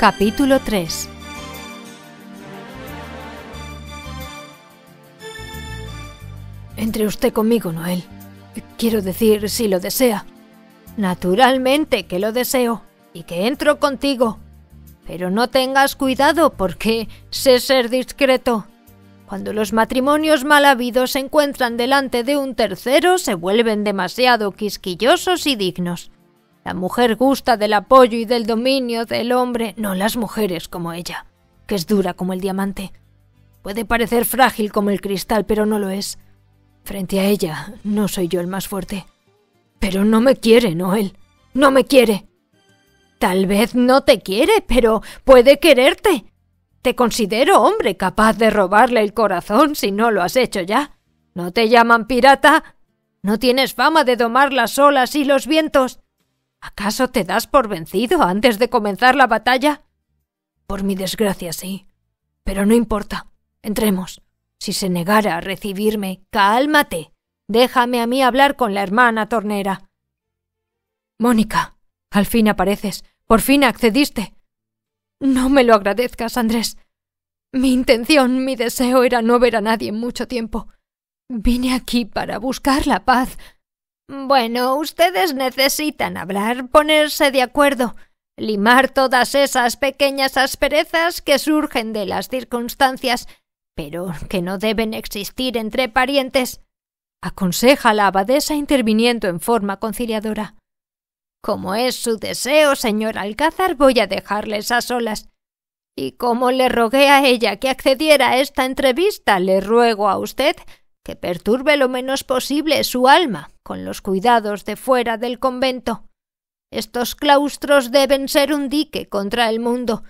Capítulo 3 Entre usted conmigo, Noel. Quiero decir, si lo desea. Naturalmente que lo deseo y que entro contigo. Pero no tengas cuidado porque sé ser discreto. Cuando los matrimonios mal habidos se encuentran delante de un tercero, se vuelven demasiado quisquillosos y dignos. La mujer gusta del apoyo y del dominio del hombre, no las mujeres como ella, que es dura como el diamante. Puede parecer frágil como el cristal, pero no lo es. Frente a ella, no soy yo el más fuerte. Pero no me quiere, Noel. No me quiere. Tal vez no te quiere, pero puede quererte. Te considero hombre capaz de robarle el corazón si no lo has hecho ya. ¿No te llaman pirata? ¿No tienes fama de domar las olas y los vientos? ¿Acaso te das por vencido antes de comenzar la batalla? Por mi desgracia, sí. Pero no importa. Entremos. Si se negara a recibirme, cálmate. Déjame a mí hablar con la hermana tornera. Mónica, al fin apareces. Por fin accediste. No me lo agradezcas, Andrés. Mi intención, mi deseo era no ver a nadie en mucho tiempo. Vine aquí para buscar la paz, bueno, ustedes necesitan hablar, ponerse de acuerdo, limar todas esas pequeñas asperezas que surgen de las circunstancias, pero que no deben existir entre parientes. Aconseja la abadesa interviniendo en forma conciliadora. Como es su deseo, señor Alcázar, voy a dejarles a solas. Y como le rogué a ella que accediera a esta entrevista, le ruego a usted que perturbe lo menos posible su alma con los cuidados de fuera del convento. Estos claustros deben ser un dique contra el mundo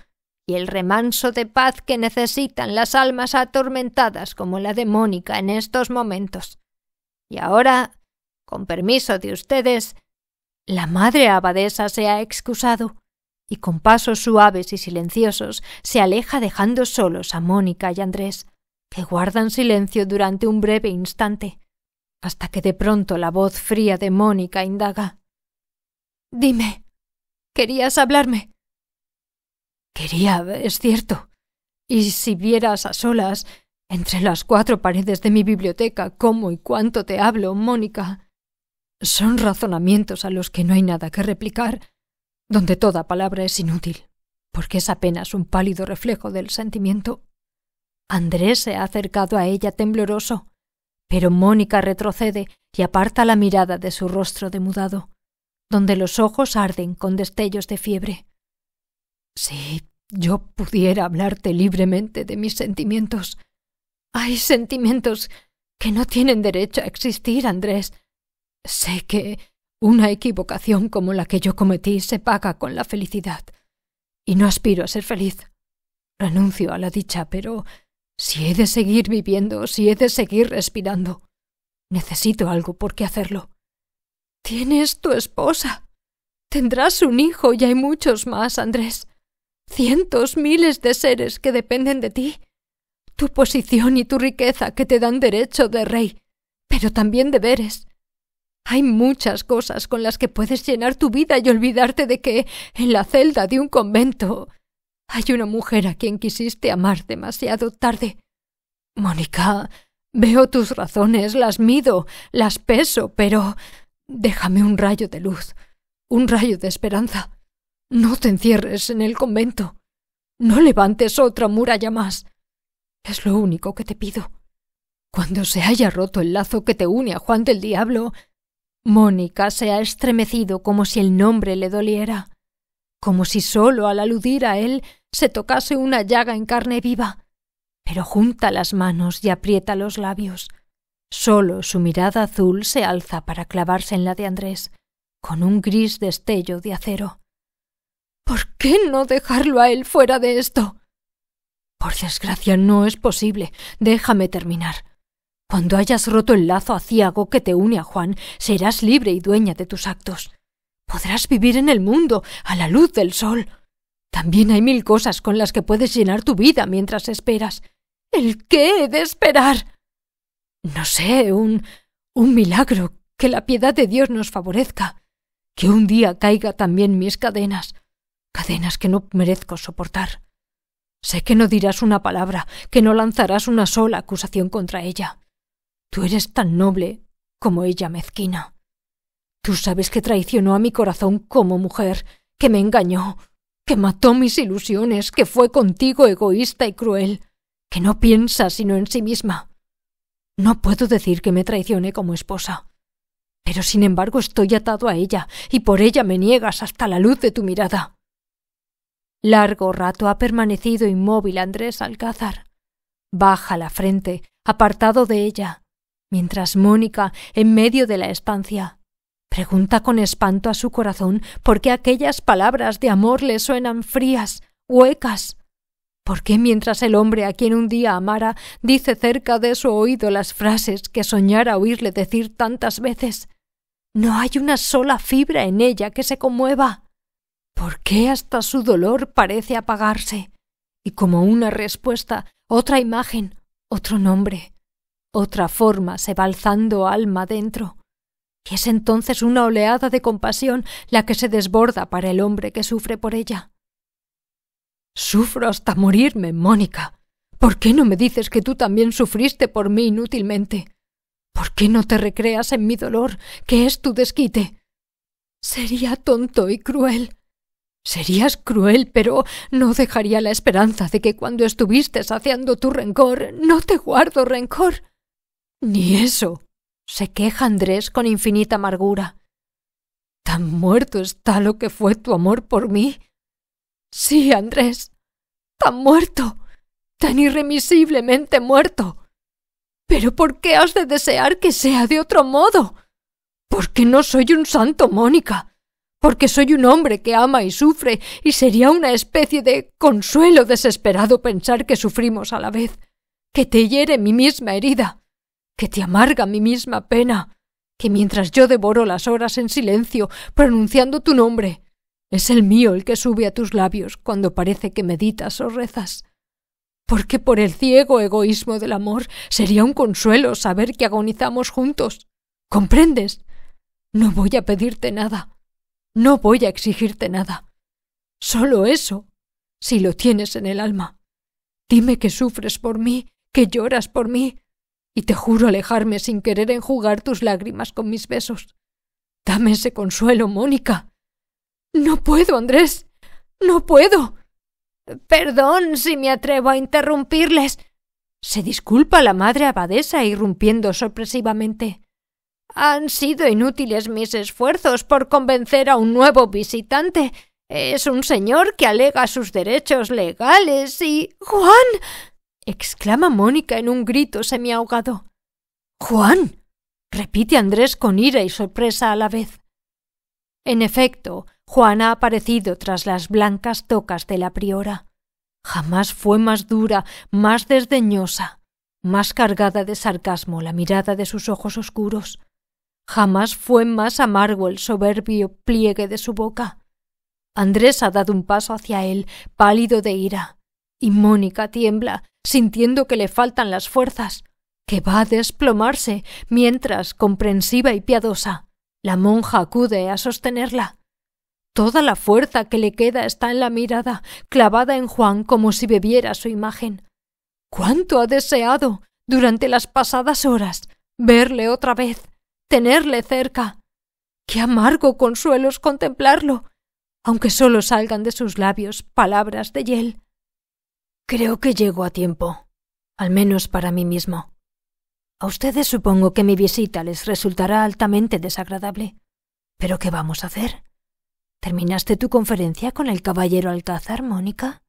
y el remanso de paz que necesitan las almas atormentadas como la de Mónica en estos momentos. Y ahora, con permiso de ustedes, la madre abadesa se ha excusado y con pasos suaves y silenciosos se aleja dejando solos a Mónica y Andrés que guardan silencio durante un breve instante, hasta que de pronto la voz fría de Mónica indaga. Dime, querías hablarme. Quería, es cierto. Y si vieras a solas, entre las cuatro paredes de mi biblioteca, cómo y cuánto te hablo, Mónica. Son razonamientos a los que no hay nada que replicar, donde toda palabra es inútil, porque es apenas un pálido reflejo del sentimiento Andrés se ha acercado a ella tembloroso, pero Mónica retrocede y aparta la mirada de su rostro demudado, donde los ojos arden con destellos de fiebre. Si yo pudiera hablarte libremente de mis sentimientos. Hay sentimientos que no tienen derecho a existir, Andrés. Sé que una equivocación como la que yo cometí se paga con la felicidad. Y no aspiro a ser feliz. Renuncio a la dicha, pero si he de seguir viviendo, si he de seguir respirando, necesito algo por qué hacerlo. Tienes tu esposa. Tendrás un hijo y hay muchos más, Andrés. Cientos, miles de seres que dependen de ti. Tu posición y tu riqueza que te dan derecho de rey, pero también deberes. Hay muchas cosas con las que puedes llenar tu vida y olvidarte de que, en la celda de un convento, hay una mujer a quien quisiste amar demasiado tarde. Mónica, veo tus razones, las mido, las peso, pero déjame un rayo de luz, un rayo de esperanza. No te encierres en el convento. No levantes otra muralla más. Es lo único que te pido. Cuando se haya roto el lazo que te une a Juan del Diablo, Mónica se ha estremecido como si el nombre le doliera, como si sólo al aludir a él se tocase una llaga en carne viva. Pero junta las manos y aprieta los labios. Solo su mirada azul se alza para clavarse en la de Andrés, con un gris destello de acero. ¿Por qué no dejarlo a él fuera de esto? Por desgracia no es posible. Déjame terminar. Cuando hayas roto el lazo aciago que te une a Juan, serás libre y dueña de tus actos. Podrás vivir en el mundo, a la luz del sol. También hay mil cosas con las que puedes llenar tu vida mientras esperas. ¿El qué he de esperar? No sé, un. un milagro, que la piedad de Dios nos favorezca, que un día caiga también mis cadenas, cadenas que no merezco soportar. Sé que no dirás una palabra, que no lanzarás una sola acusación contra ella. Tú eres tan noble como ella mezquina. Tú sabes que traicionó a mi corazón como mujer, que me engañó, que mató mis ilusiones, que fue contigo egoísta y cruel, que no piensa sino en sí misma. No puedo decir que me traicioné como esposa, pero sin embargo estoy atado a ella, y por ella me niegas hasta la luz de tu mirada. Largo rato ha permanecido inmóvil Andrés Alcázar. Baja la frente, apartado de ella, mientras Mónica, en medio de la estancia, Pregunta con espanto a su corazón por qué aquellas palabras de amor le suenan frías, huecas. ¿Por qué mientras el hombre a quien un día amara dice cerca de su oído las frases que soñara oírle decir tantas veces? No hay una sola fibra en ella que se conmueva. ¿Por qué hasta su dolor parece apagarse? Y como una respuesta, otra imagen, otro nombre, otra forma se va alzando alma dentro y es entonces una oleada de compasión la que se desborda para el hombre que sufre por ella. Sufro hasta morirme, Mónica. ¿Por qué no me dices que tú también sufriste por mí inútilmente? ¿Por qué no te recreas en mi dolor, que es tu desquite? Sería tonto y cruel. Serías cruel, pero no dejaría la esperanza de que cuando estuviste saciando tu rencor, no te guardo rencor. Ni eso se queja Andrés con infinita amargura. Tan muerto está lo que fue tu amor por mí. Sí, Andrés, tan muerto, tan irremisiblemente muerto. Pero ¿por qué has de desear que sea de otro modo? Porque no soy un santo Mónica, porque soy un hombre que ama y sufre, y sería una especie de consuelo desesperado pensar que sufrimos a la vez, que te hiere mi misma herida que te amarga mi misma pena, que mientras yo devoro las horas en silencio, pronunciando tu nombre, es el mío el que sube a tus labios cuando parece que meditas o rezas. Porque por el ciego egoísmo del amor sería un consuelo saber que agonizamos juntos. ¿Comprendes? No voy a pedirte nada. No voy a exigirte nada. Solo eso, si lo tienes en el alma. Dime que sufres por mí, que lloras por mí, y te juro alejarme sin querer enjugar tus lágrimas con mis besos. Dame ese consuelo, Mónica. No puedo, Andrés. No puedo. Perdón si me atrevo a interrumpirles. Se disculpa la madre abadesa irrumpiendo sorpresivamente. Han sido inútiles mis esfuerzos por convencer a un nuevo visitante. Es un señor que alega sus derechos legales y. Juan exclama Mónica en un grito semiahogado. Juan. repite Andrés con ira y sorpresa a la vez. En efecto, Juan ha aparecido tras las blancas tocas de la priora. Jamás fue más dura, más desdeñosa, más cargada de sarcasmo la mirada de sus ojos oscuros. Jamás fue más amargo el soberbio pliegue de su boca. Andrés ha dado un paso hacia él, pálido de ira y Mónica tiembla, sintiendo que le faltan las fuerzas, que va a desplomarse, mientras, comprensiva y piadosa, la monja acude a sostenerla. Toda la fuerza que le queda está en la mirada, clavada en Juan como si bebiera su imagen. ¿Cuánto ha deseado, durante las pasadas horas, verle otra vez, tenerle cerca? Qué amargo consuelo es contemplarlo, aunque solo salgan de sus labios palabras de hiel. Creo que llego a tiempo, al menos para mí mismo. A ustedes supongo que mi visita les resultará altamente desagradable. Pero ¿qué vamos a hacer? ¿Terminaste tu conferencia con el caballero Alcázar, Mónica?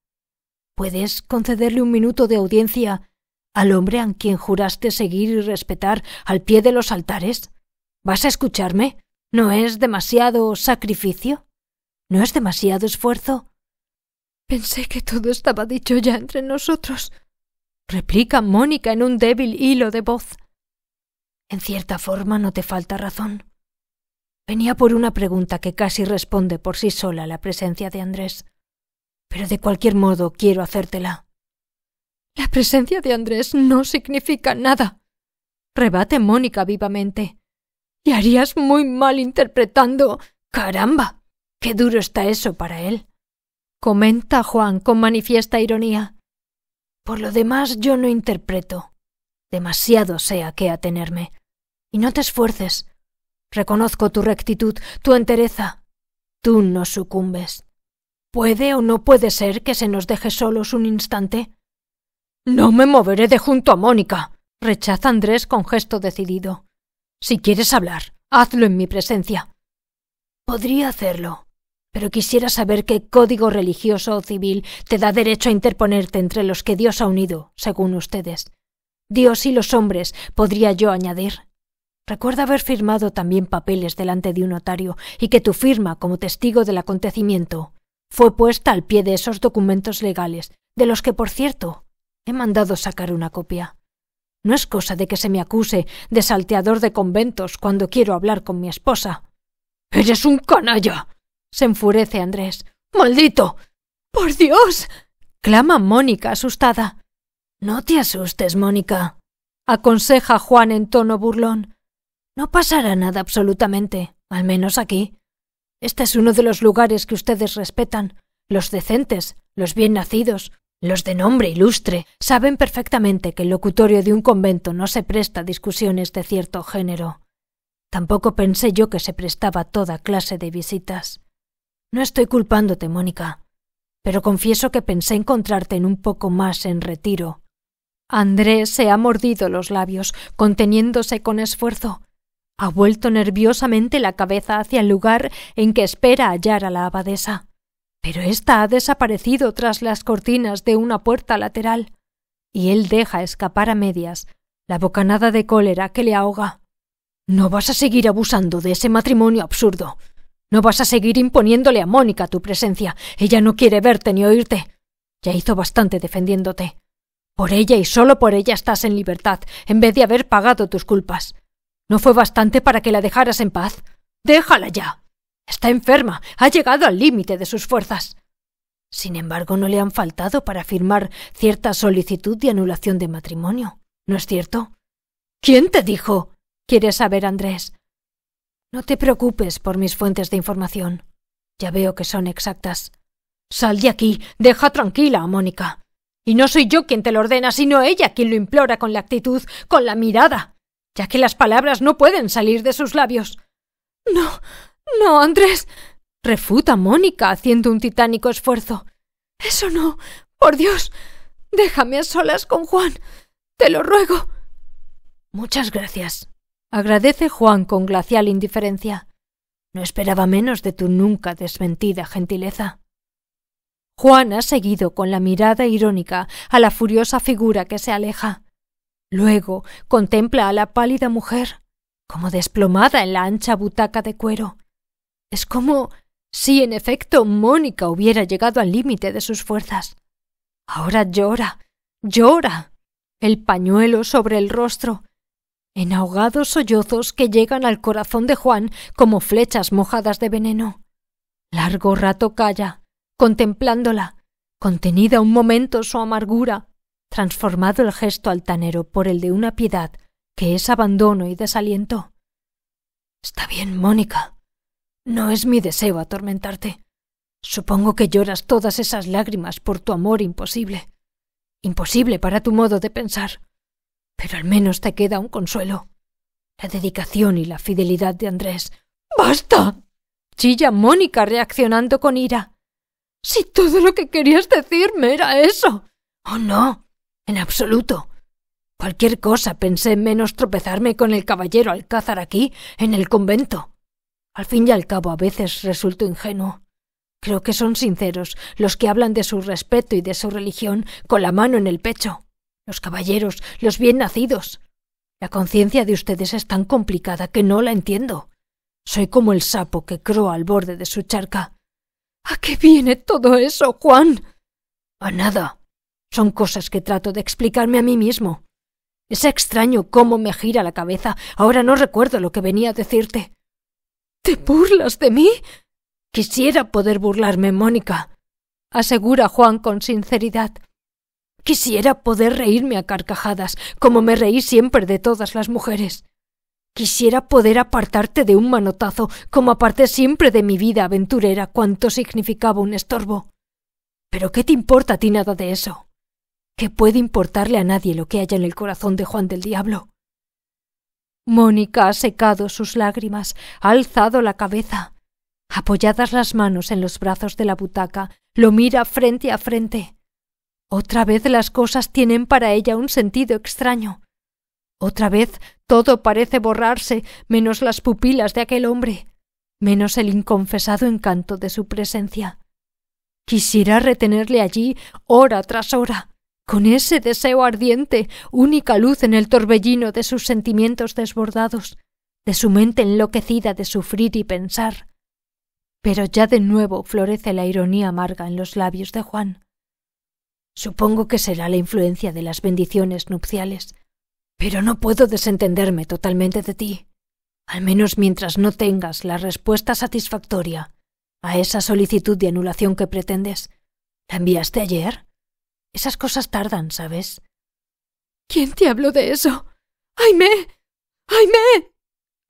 ¿Puedes concederle un minuto de audiencia al hombre a quien juraste seguir y respetar al pie de los altares? ¿Vas a escucharme? ¿No es demasiado sacrificio? ¿No es demasiado esfuerzo? Pensé que todo estaba dicho ya entre nosotros, replica Mónica en un débil hilo de voz. En cierta forma no te falta razón. Venía por una pregunta que casi responde por sí sola la presencia de Andrés. Pero de cualquier modo quiero hacértela. La presencia de Andrés no significa nada. Rebate Mónica vivamente. Y harías muy mal interpretando. Caramba. Qué duro está eso para él comenta Juan con manifiesta ironía. Por lo demás yo no interpreto. Demasiado sea a qué atenerme. Y no te esfuerces. Reconozco tu rectitud, tu entereza. Tú no sucumbes. ¿Puede o no puede ser que se nos deje solos un instante? No me moveré de junto a Mónica, rechaza Andrés con gesto decidido. Si quieres hablar, hazlo en mi presencia. Podría hacerlo, pero quisiera saber qué código religioso o civil te da derecho a interponerte entre los que Dios ha unido, según ustedes. Dios y los hombres, podría yo añadir. Recuerda haber firmado también papeles delante de un notario y que tu firma, como testigo del acontecimiento, fue puesta al pie de esos documentos legales, de los que, por cierto, he mandado sacar una copia. No es cosa de que se me acuse de salteador de conventos cuando quiero hablar con mi esposa. Eres un canalla. Se enfurece Andrés. ¡Maldito! ¡Por Dios! clama Mónica asustada. No te asustes, Mónica, aconseja Juan en tono burlón. No pasará nada absolutamente, al menos aquí. Este es uno de los lugares que ustedes respetan. Los decentes, los bien nacidos, los de nombre ilustre, saben perfectamente que el locutorio de un convento no se presta a discusiones de cierto género. Tampoco pensé yo que se prestaba toda clase de visitas. No estoy culpándote, Mónica, pero confieso que pensé encontrarte en un poco más en retiro. Andrés se ha mordido los labios, conteniéndose con esfuerzo. Ha vuelto nerviosamente la cabeza hacia el lugar en que espera hallar a la abadesa. Pero ésta ha desaparecido tras las cortinas de una puerta lateral, y él deja escapar a medias la bocanada de cólera que le ahoga. No vas a seguir abusando de ese matrimonio absurdo, no vas a seguir imponiéndole a Mónica tu presencia. Ella no quiere verte ni oírte. Ya hizo bastante defendiéndote. Por ella y solo por ella estás en libertad, en vez de haber pagado tus culpas. ¿No fue bastante para que la dejaras en paz? Déjala ya. Está enferma, ha llegado al límite de sus fuerzas. Sin embargo, no le han faltado para firmar cierta solicitud de anulación de matrimonio, ¿no es cierto? ¿Quién te dijo? quiere saber Andrés. No te preocupes por mis fuentes de información. Ya veo que son exactas. Sal de aquí, deja tranquila a Mónica. Y no soy yo quien te lo ordena, sino ella quien lo implora con la actitud, con la mirada, ya que las palabras no pueden salir de sus labios. No, no, Andrés. refuta Mónica haciendo un titánico esfuerzo. Eso no. Por Dios. Déjame a solas con Juan. Te lo ruego. Muchas gracias, agradece Juan con glacial indiferencia. No esperaba menos de tu nunca desmentida gentileza. Juan ha seguido con la mirada irónica a la furiosa figura que se aleja. Luego contempla a la pálida mujer, como desplomada en la ancha butaca de cuero. Es como si en efecto Mónica hubiera llegado al límite de sus fuerzas. Ahora llora, llora. El pañuelo sobre el rostro, en ahogados sollozos que llegan al corazón de Juan como flechas mojadas de veneno. Largo rato calla, contemplándola, contenida un momento su amargura, transformado el gesto altanero por el de una piedad que es abandono y desaliento. Está bien, Mónica. No es mi deseo atormentarte. Supongo que lloras todas esas lágrimas por tu amor imposible. Imposible para tu modo de pensar. Pero al menos te queda un consuelo. La dedicación y la fidelidad de Andrés. ¡Basta! chilla Mónica reaccionando con ira. Si todo lo que querías decirme era eso. Oh, no. En absoluto. Cualquier cosa pensé menos tropezarme con el caballero Alcázar aquí, en el convento. Al fin y al cabo a veces resulto ingenuo. Creo que son sinceros los que hablan de su respeto y de su religión con la mano en el pecho los caballeros, los bien nacidos. La conciencia de ustedes es tan complicada que no la entiendo. Soy como el sapo que croa al borde de su charca. ¿A qué viene todo eso, Juan? A nada. Son cosas que trato de explicarme a mí mismo. Es extraño cómo me gira la cabeza. Ahora no recuerdo lo que venía a decirte. ¿Te burlas de mí? Quisiera poder burlarme, Mónica, asegura Juan con sinceridad. Quisiera poder reírme a carcajadas, como me reí siempre de todas las mujeres. Quisiera poder apartarte de un manotazo, como aparté siempre de mi vida aventurera cuanto significaba un estorbo. Pero ¿qué te importa a ti nada de eso? ¿Qué puede importarle a nadie lo que haya en el corazón de Juan del Diablo? Mónica ha secado sus lágrimas, ha alzado la cabeza. Apoyadas las manos en los brazos de la butaca, lo mira frente a frente. Otra vez las cosas tienen para ella un sentido extraño. Otra vez todo parece borrarse, menos las pupilas de aquel hombre, menos el inconfesado encanto de su presencia. Quisiera retenerle allí hora tras hora, con ese deseo ardiente, única luz en el torbellino de sus sentimientos desbordados, de su mente enloquecida de sufrir y pensar. Pero ya de nuevo florece la ironía amarga en los labios de Juan. Supongo que será la influencia de las bendiciones nupciales, pero no puedo desentenderme totalmente de ti, al menos mientras no tengas la respuesta satisfactoria a esa solicitud de anulación que pretendes. ¿La enviaste ayer? Esas cosas tardan, ¿sabes? ¿Quién te habló de eso? ¡Aime! ¡Aime!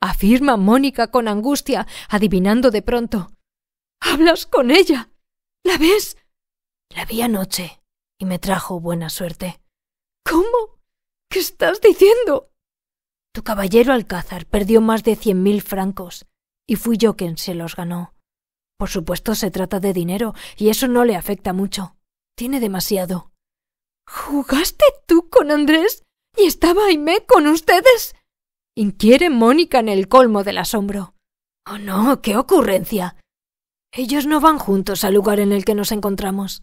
afirma Mónica con angustia, adivinando de pronto. ¿Hablas con ella? ¿La ves? La vi anoche, y me trajo buena suerte. ¿Cómo? ¿Qué estás diciendo? Tu caballero Alcázar perdió más de cien mil francos, y fui yo quien se los ganó. Por supuesto se trata de dinero, y eso no le afecta mucho. Tiene demasiado. ¿Jugaste tú con Andrés? ¿Y estaba Aimé con ustedes? inquiere Mónica en el colmo del asombro. Oh no, qué ocurrencia. Ellos no van juntos al lugar en el que nos encontramos.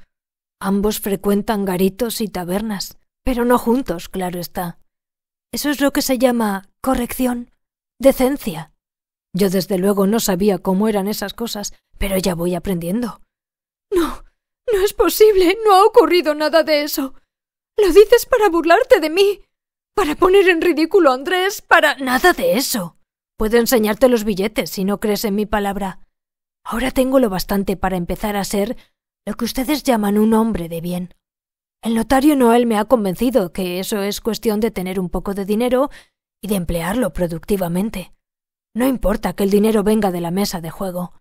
Ambos frecuentan garitos y tabernas, pero no juntos, claro está. Eso es lo que se llama corrección, decencia. Yo desde luego no sabía cómo eran esas cosas, pero ya voy aprendiendo. No, no es posible, no ha ocurrido nada de eso. Lo dices para burlarte de mí, para poner en ridículo a Andrés, para... Nada de eso. Puedo enseñarte los billetes si no crees en mi palabra. Ahora tengo lo bastante para empezar a ser lo que ustedes llaman un hombre de bien. El notario Noel me ha convencido que eso es cuestión de tener un poco de dinero y de emplearlo productivamente. No importa que el dinero venga de la mesa de juego.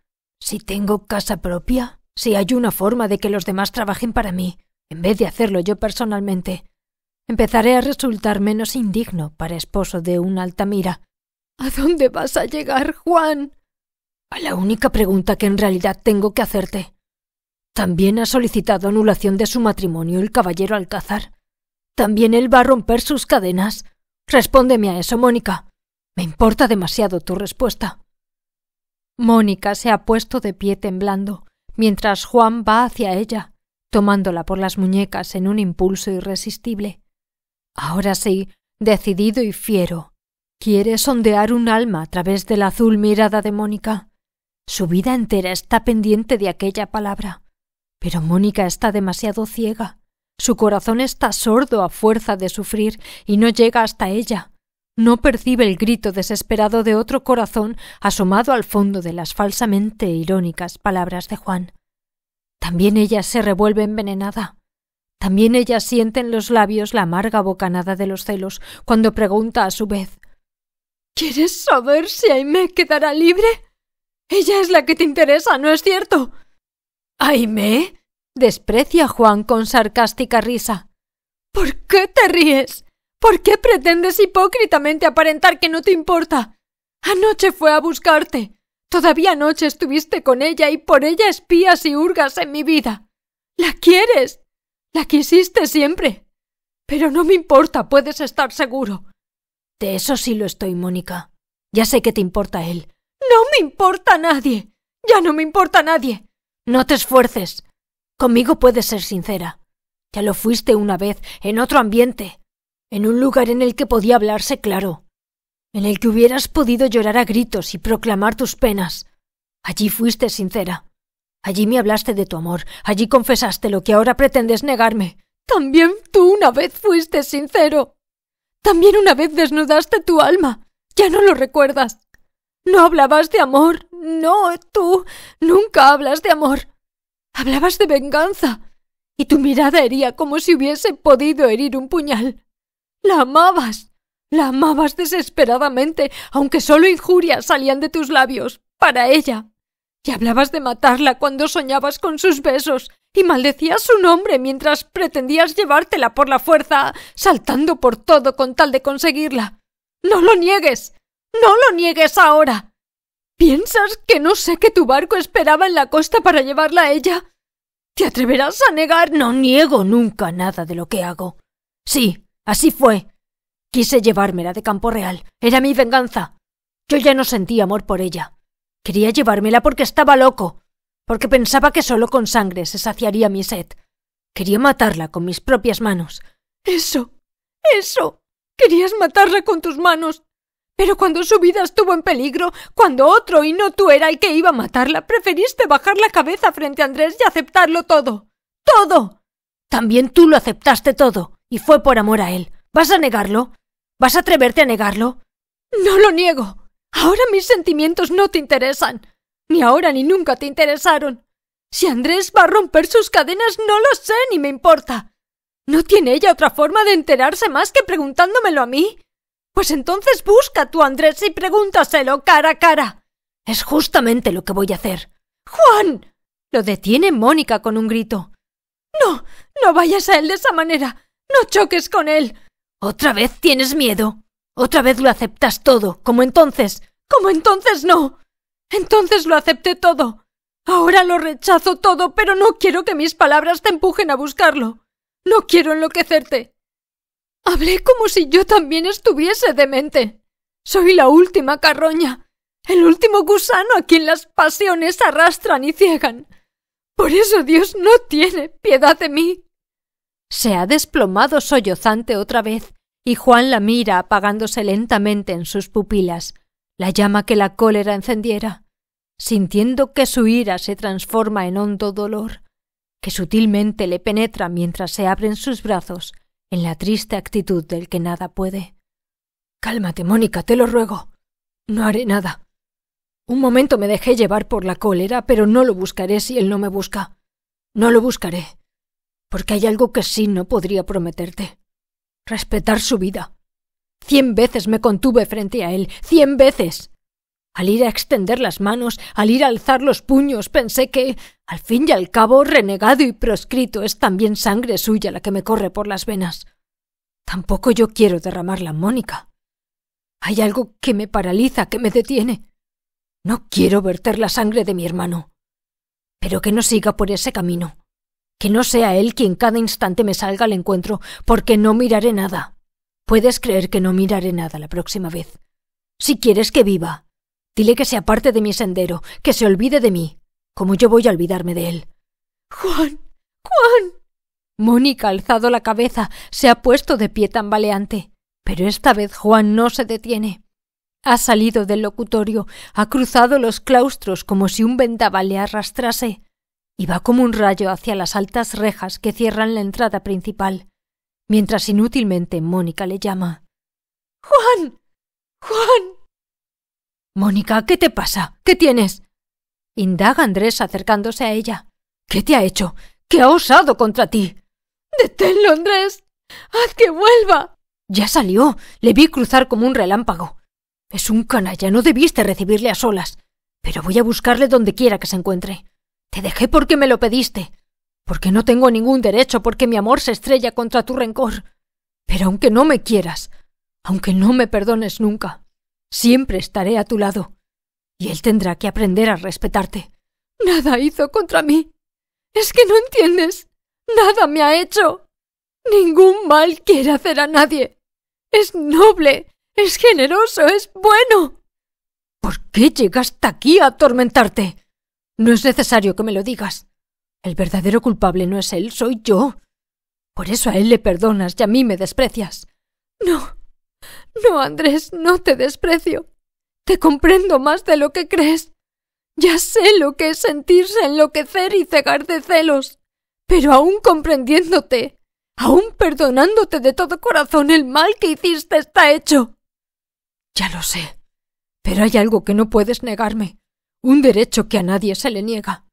Si tengo casa propia, si hay una forma de que los demás trabajen para mí, en vez de hacerlo yo personalmente, empezaré a resultar menos indigno para esposo de una Altamira. ¿A dónde vas a llegar, Juan? A la única pregunta que en realidad tengo que hacerte. También ha solicitado anulación de su matrimonio el caballero Alcázar. También él va a romper sus cadenas. Respóndeme a eso, Mónica. Me importa demasiado tu respuesta. Mónica se ha puesto de pie temblando, mientras Juan va hacia ella, tomándola por las muñecas en un impulso irresistible. Ahora sí, decidido y fiero, quiere sondear un alma a través de la azul mirada de Mónica. Su vida entera está pendiente de aquella palabra. Pero Mónica está demasiado ciega. Su corazón está sordo a fuerza de sufrir y no llega hasta ella. No percibe el grito desesperado de otro corazón asomado al fondo de las falsamente irónicas palabras de Juan. También ella se revuelve envenenada. También ella siente en los labios la amarga bocanada de los celos cuando pregunta a su vez ¿Quieres saber si Aime quedará libre? Ella es la que te interesa, ¿no es cierto? me desprecia Juan con sarcástica risa. ¿Por qué te ríes? ¿Por qué pretendes hipócritamente aparentar que no te importa? Anoche fue a buscarte. Todavía anoche estuviste con ella y por ella espías y hurgas en mi vida. La quieres. La quisiste siempre. Pero no me importa, puedes estar seguro. De eso sí lo estoy, Mónica. Ya sé que te importa él. No me importa nadie. Ya no me importa nadie. No te esfuerces. Conmigo puedes ser sincera. Ya lo fuiste una vez, en otro ambiente, en un lugar en el que podía hablarse claro, en el que hubieras podido llorar a gritos y proclamar tus penas. Allí fuiste sincera. Allí me hablaste de tu amor, allí confesaste lo que ahora pretendes negarme. También tú una vez fuiste sincero. También una vez desnudaste tu alma. Ya no lo recuerdas. No hablabas de amor. No, tú nunca hablas de amor. Hablabas de venganza. Y tu mirada hería como si hubiese podido herir un puñal. La amabas. La amabas desesperadamente, aunque solo injurias salían de tus labios. Para ella. Y hablabas de matarla cuando soñabas con sus besos, y maldecías su nombre mientras pretendías llevártela por la fuerza, saltando por todo con tal de conseguirla. No lo niegues. No lo niegues ahora. ¿Piensas que no sé que tu barco esperaba en la costa para llevarla a ella? ¿Te atreverás a negar? No niego nunca nada de lo que hago. Sí, así fue. Quise llevármela de Campo Real. Era mi venganza. Yo ya no sentí amor por ella. Quería llevármela porque estaba loco, porque pensaba que solo con sangre se saciaría mi sed. Quería matarla con mis propias manos. Eso. Eso. Querías matarla con tus manos. Pero cuando su vida estuvo en peligro, cuando otro y no tú era el que iba a matarla, preferiste bajar la cabeza frente a Andrés y aceptarlo todo. ¡Todo! También tú lo aceptaste todo, y fue por amor a él. ¿Vas a negarlo? ¿Vas a atreverte a negarlo? No lo niego. Ahora mis sentimientos no te interesan. Ni ahora ni nunca te interesaron. Si Andrés va a romper sus cadenas, no lo sé ni me importa. ¿No tiene ella otra forma de enterarse más que preguntándomelo a mí? Pues entonces busca tu Andrés, y pregúntaselo cara a cara. Es justamente lo que voy a hacer. Juan. Lo detiene Mónica con un grito. No, no vayas a él de esa manera. No choques con él. Otra vez tienes miedo. Otra vez lo aceptas todo, como entonces. Como entonces no. Entonces lo acepté todo. Ahora lo rechazo todo, pero no quiero que mis palabras te empujen a buscarlo. No quiero enloquecerte. Hablé como si yo también estuviese demente. Soy la última carroña, el último gusano a quien las pasiones arrastran y ciegan. Por eso Dios no tiene piedad de mí. Se ha desplomado sollozante otra vez, y Juan la mira apagándose lentamente en sus pupilas, la llama que la cólera encendiera, sintiendo que su ira se transforma en hondo dolor, que sutilmente le penetra mientras se abren sus brazos en la triste actitud del que nada puede. Cálmate, Mónica, te lo ruego. No haré nada. Un momento me dejé llevar por la cólera, pero no lo buscaré si él no me busca. No lo buscaré. Porque hay algo que sí no podría prometerte. Respetar su vida. Cien veces me contuve frente a él. Cien veces. Al ir a extender las manos, al ir a alzar los puños, pensé que, al fin y al cabo, renegado y proscrito es también sangre suya la que me corre por las venas. Tampoco yo quiero derramar la Mónica. Hay algo que me paraliza, que me detiene. No quiero verter la sangre de mi hermano. Pero que no siga por ese camino. Que no sea él quien cada instante me salga al encuentro, porque no miraré nada. Puedes creer que no miraré nada la próxima vez. Si quieres que viva, Dile que se aparte de mi sendero, que se olvide de mí, como yo voy a olvidarme de él. Juan. Juan. Mónica ha alzado la cabeza, se ha puesto de pie tambaleante. Pero esta vez Juan no se detiene. Ha salido del locutorio, ha cruzado los claustros como si un vendaval le arrastrase, y va como un rayo hacia las altas rejas que cierran la entrada principal, mientras inútilmente Mónica le llama. Juan. Juan. Mónica, ¿qué te pasa? ¿Qué tienes? Indaga Andrés acercándose a ella. ¿Qué te ha hecho? ¿Qué ha osado contra ti? Deténlo, Andrés. Haz que vuelva. Ya salió. Le vi cruzar como un relámpago. Es un canalla. No debiste recibirle a solas. Pero voy a buscarle donde quiera que se encuentre. Te dejé porque me lo pediste. Porque no tengo ningún derecho, porque mi amor se estrella contra tu rencor. Pero aunque no me quieras, aunque no me perdones nunca, Siempre estaré a tu lado. Y él tendrá que aprender a respetarte. Nada hizo contra mí. Es que no entiendes. Nada me ha hecho. Ningún mal quiere hacer a nadie. Es noble, es generoso, es bueno. ¿Por qué llegaste aquí a atormentarte? No es necesario que me lo digas. El verdadero culpable no es él, soy yo. Por eso a él le perdonas y a mí me desprecias. No, no, Andrés, no te desprecio. Te comprendo más de lo que crees. Ya sé lo que es sentirse enloquecer y cegar de celos. Pero aún comprendiéndote, aún perdonándote de todo corazón el mal que hiciste está hecho. Ya lo sé. Pero hay algo que no puedes negarme, un derecho que a nadie se le niega.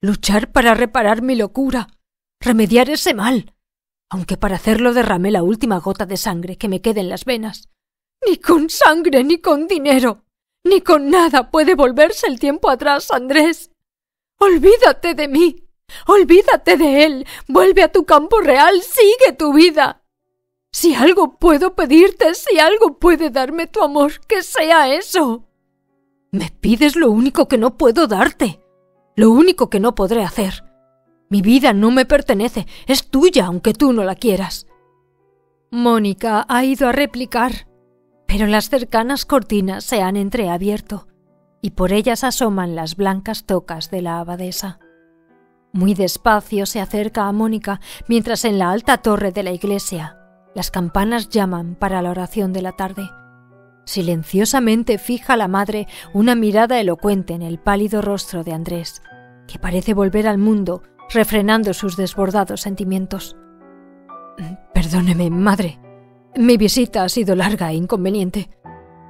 Luchar para reparar mi locura, remediar ese mal, aunque para hacerlo derramé la última gota de sangre que me quede en las venas. Ni con sangre, ni con dinero, ni con nada puede volverse el tiempo atrás, Andrés. Olvídate de mí, olvídate de él, vuelve a tu campo real, sigue tu vida. Si algo puedo pedirte, si algo puede darme tu amor, que sea eso. Me pides lo único que no puedo darte, lo único que no podré hacer, mi vida no me pertenece, es tuya aunque tú no la quieras. Mónica ha ido a replicar, pero las cercanas cortinas se han entreabierto y por ellas asoman las blancas tocas de la abadesa. Muy despacio se acerca a Mónica mientras en la alta torre de la iglesia las campanas llaman para la oración de la tarde. Silenciosamente fija la madre una mirada elocuente en el pálido rostro de Andrés, que parece volver al mundo refrenando sus desbordados sentimientos. Perdóneme, madre. Mi visita ha sido larga e inconveniente.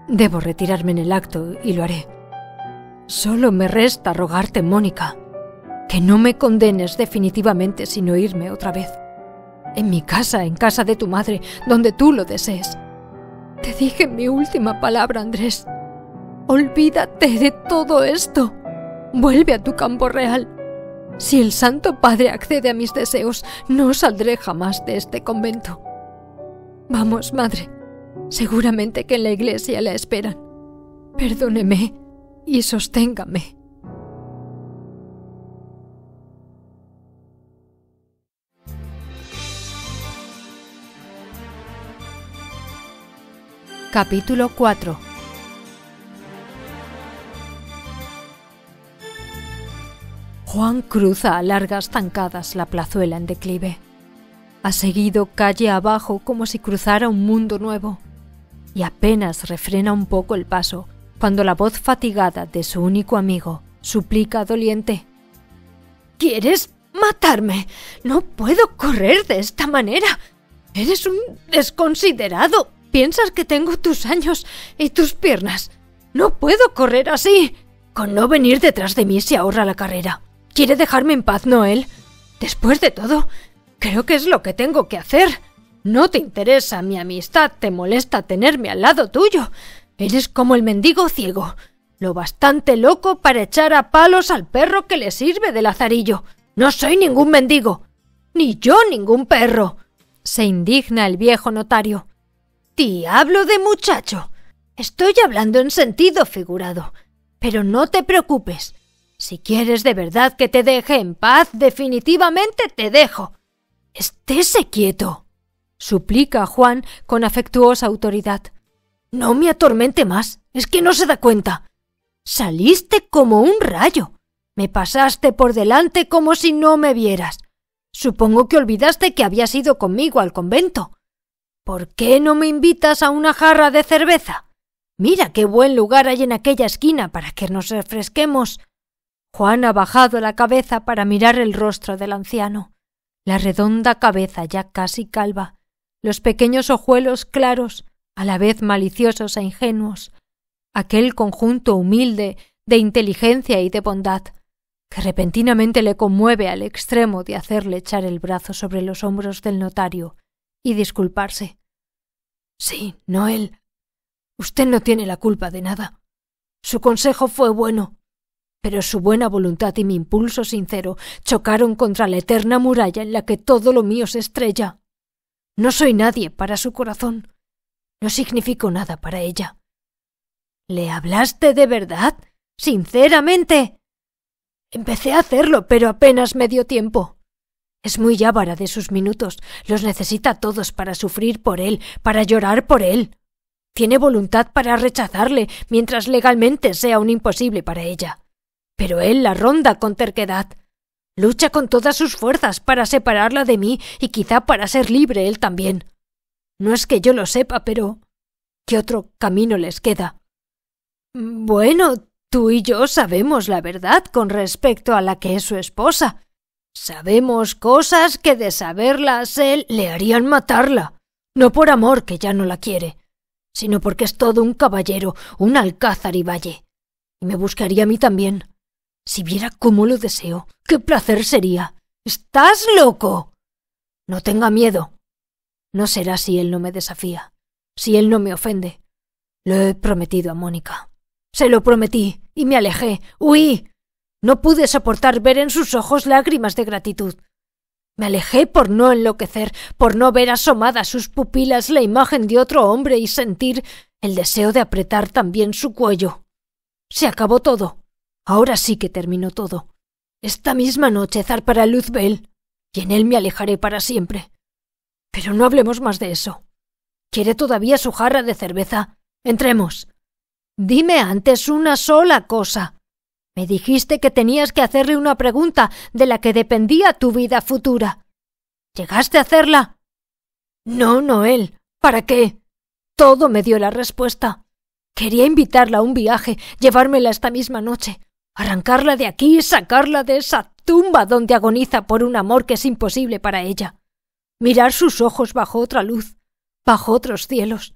Debo retirarme en el acto y lo haré. Solo me resta rogarte, Mónica, que no me condenes definitivamente Sin irme otra vez. En mi casa, en casa de tu madre, donde tú lo desees. Te dije mi última palabra, Andrés. Olvídate de todo esto. Vuelve a tu campo real. Si el Santo Padre accede a mis deseos, no saldré jamás de este convento. Vamos, madre. Seguramente que en la iglesia la esperan. Perdóneme y sosténgame. Capítulo 4 Juan cruza a largas zancadas la plazuela en declive. Ha seguido calle abajo como si cruzara un mundo nuevo, y apenas refrena un poco el paso cuando la voz fatigada de su único amigo suplica doliente. ¿Quieres matarme? No puedo correr de esta manera. Eres un desconsiderado. Piensas que tengo tus años y tus piernas. No puedo correr así. Con no venir detrás de mí se ahorra la carrera. ¿Quiere dejarme en paz, Noel? Después de todo, creo que es lo que tengo que hacer. No te interesa mi amistad, te molesta tenerme al lado tuyo. Eres como el mendigo ciego, lo bastante loco para echar a palos al perro que le sirve de lazarillo. No soy ningún mendigo, ni yo ningún perro. se indigna el viejo notario. Diablo de muchacho. Estoy hablando en sentido figurado. Pero no te preocupes. Si quieres de verdad que te deje en paz, definitivamente te dejo. Estése quieto, suplica Juan con afectuosa autoridad. No me atormente más, es que no se da cuenta. Saliste como un rayo. Me pasaste por delante como si no me vieras. Supongo que olvidaste que habías ido conmigo al convento. ¿Por qué no me invitas a una jarra de cerveza? Mira qué buen lugar hay en aquella esquina para que nos refresquemos. Juan ha bajado la cabeza para mirar el rostro del anciano, la redonda cabeza ya casi calva, los pequeños ojuelos claros, a la vez maliciosos e ingenuos, aquel conjunto humilde de inteligencia y de bondad, que repentinamente le conmueve al extremo de hacerle echar el brazo sobre los hombros del notario y disculparse. Sí, Noel. Usted no tiene la culpa de nada. Su consejo fue bueno, pero su buena voluntad y mi impulso sincero chocaron contra la eterna muralla en la que todo lo mío se estrella. No soy nadie para su corazón. No significo nada para ella. ¿Le hablaste de verdad? Sinceramente. Empecé a hacerlo, pero apenas me dio tiempo. Es muy ávara de sus minutos. Los necesita todos para sufrir por él, para llorar por él. Tiene voluntad para rechazarle mientras legalmente sea un imposible para ella pero él la ronda con terquedad. Lucha con todas sus fuerzas para separarla de mí y quizá para ser libre él también. No es que yo lo sepa, pero. ¿Qué otro camino les queda? Bueno, tú y yo sabemos la verdad con respecto a la que es su esposa. Sabemos cosas que de saberlas él le harían matarla. No por amor que ya no la quiere, sino porque es todo un caballero, un alcázar y valle. Y me buscaría a mí también. Si viera cómo lo deseo, qué placer sería. ¡Estás loco! No tenga miedo. No será si él no me desafía, si él no me ofende. Lo he prometido a Mónica. Se lo prometí, y me alejé, huí. No pude soportar ver en sus ojos lágrimas de gratitud. Me alejé por no enloquecer, por no ver asomada a sus pupilas la imagen de otro hombre y sentir el deseo de apretar también su cuello. Se acabó todo. Ahora sí que termino todo. Esta misma noche zarpará Luzbel, y en él me alejaré para siempre. Pero no hablemos más de eso. ¿Quiere todavía su jarra de cerveza? Entremos. Dime antes una sola cosa. Me dijiste que tenías que hacerle una pregunta de la que dependía tu vida futura. ¿Llegaste a hacerla? No, Noel. ¿Para qué? Todo me dio la respuesta. Quería invitarla a un viaje, llevármela esta misma noche arrancarla de aquí y sacarla de esa tumba donde agoniza por un amor que es imposible para ella, mirar sus ojos bajo otra luz, bajo otros cielos,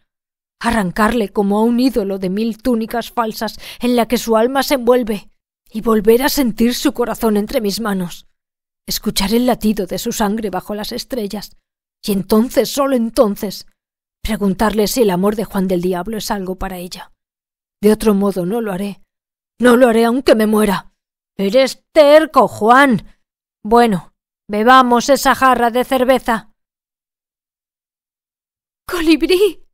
arrancarle como a un ídolo de mil túnicas falsas en la que su alma se envuelve, y volver a sentir su corazón entre mis manos, escuchar el latido de su sangre bajo las estrellas, y entonces, solo entonces, preguntarle si el amor de Juan del Diablo es algo para ella. De otro modo no lo haré, no lo haré aunque me muera. Eres terco, Juan. Bueno, bebamos esa jarra de cerveza. Colibrí.